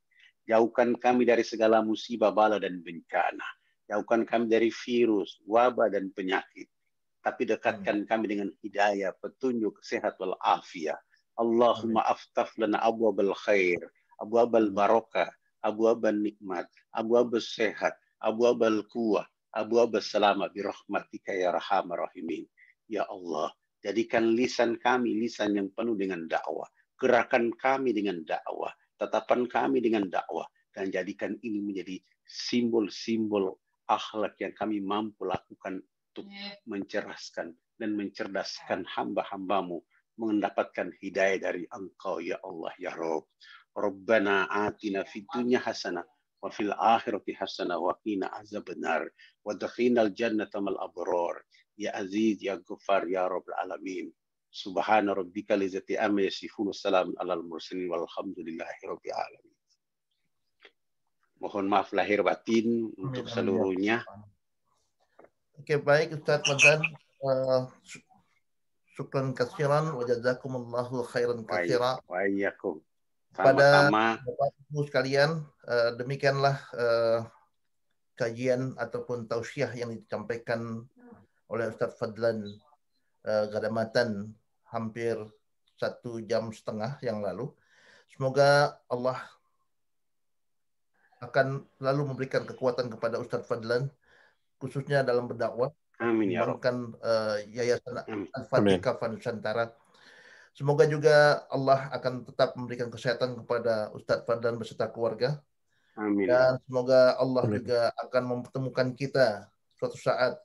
Jauhkan kami dari segala musibah, bala, dan bencana. Jauhkan kami dari virus, wabah, dan penyakit. Tapi dekatkan kami dengan hidayah, petunjuk, sehat, wal afia Allahumma aftaf lana abu al-khair, abu al baroka abu al-nikmat, abu al-sehat, abu al kuah, abu al-salama, birahmatika ya rahmar rahimin. Ya Allah, Jadikan lisan kami lisan yang penuh dengan dakwah. Gerakan kami dengan dakwah. Tatapan kami dengan dakwah. Dan jadikan ini menjadi simbol-simbol akhlak yang kami mampu lakukan untuk mencerahkan dan mencerdaskan hamba-hambamu mendapatkan hidayah dari engkau ya Allah ya Rob. Rabbana atina ya fid hasanah wa fil akhirati hasanah wa qina azabannar wa dakhinal jannata mal abrar ya aziz ya ghaffar ya rabbal alamin subhana rabbika lizati amma yasifun ala alal mursalin walhamdulillahi rabbil alamin mohon maaf lahir batin untuk ya. seluruhnya Oke okay, baik Ustaz Madan uh, syukran kasiran wa jazakumullahu khairan kasira. Wa iyyakum pada Bapak Ibu sekalian, eh, demikianlah eh, kajian ataupun tausiah yang disampaikan oleh Ustaz Fadlan eh, Gadamatan hampir satu jam setengah yang lalu. Semoga Allah akan selalu memberikan kekuatan kepada Ustaz Fadlan khususnya dalam berdakwah. Amin ya Uh, Yayasan Al-Fatihah Nusantara Semoga juga Allah akan tetap memberikan kesehatan kepada Ustadz Fadlan beserta keluarga. Amin. Dan semoga Allah Amin. juga akan mempertemukan kita suatu saat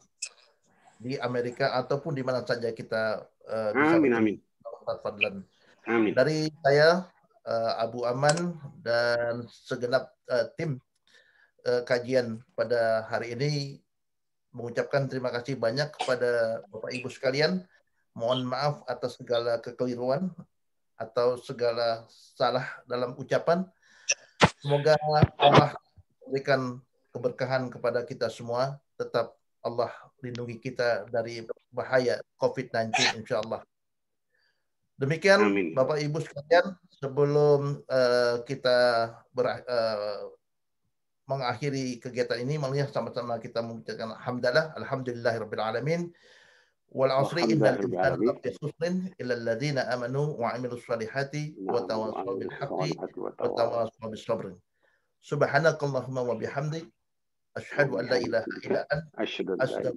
di Amerika ataupun di mana saja kita uh, eh, bisa Amin amin. Fadlan. Amin. Dari saya uh, Abu Aman dan segenap uh, tim uh, kajian pada hari ini mengucapkan terima kasih banyak kepada Bapak Ibu sekalian mohon maaf atas segala kekeliruan atau segala salah dalam ucapan. Semoga Allah berikan keberkahan kepada kita semua. Tetap Allah lindungi kita dari bahaya COVID-19 insya Allah. Demikian Bapak Ibu sekalian, sebelum uh, kita ber, uh, mengakhiri kegiatan ini, melihat sama-sama kita mengucapkan alhamdulillah, alhamdulillahirabbil alamin. والعصري إن الإنسان لفي خسر إلا الذين آمنوا وعملوا الصالحات وتواصوا بالحق وتواصوا بالصبر سبحانك اللهم وبحمدك أشهد أن لا إله إلا أنت أستغفرك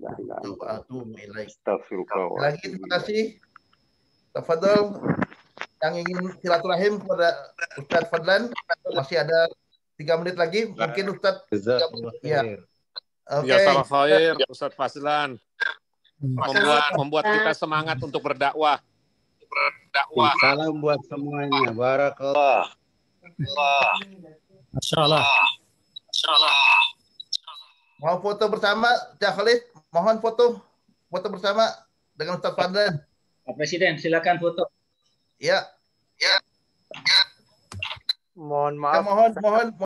وأتوب إليك lagi terima kasih Tafadol yang ingin silaturahim kepada Ustadz Fadlan masih ada tiga menit lagi mungkin Ustadz ya. Oke. Okay. Ya, Ustadz Fadlan. Hmm. membuat membuat kita semangat untuk berdakwah. Berdakwah. Salam buat semuanya. Barakallah. Masyaallah. Masyaallah. Mau foto bersama, Jahlis? Mohon foto. Foto bersama dengan Ustaz Fadlan. Pak Presiden, silakan foto. Ya. Ya. ya. Mohon maaf. Ya, mohon, mohon. mohon.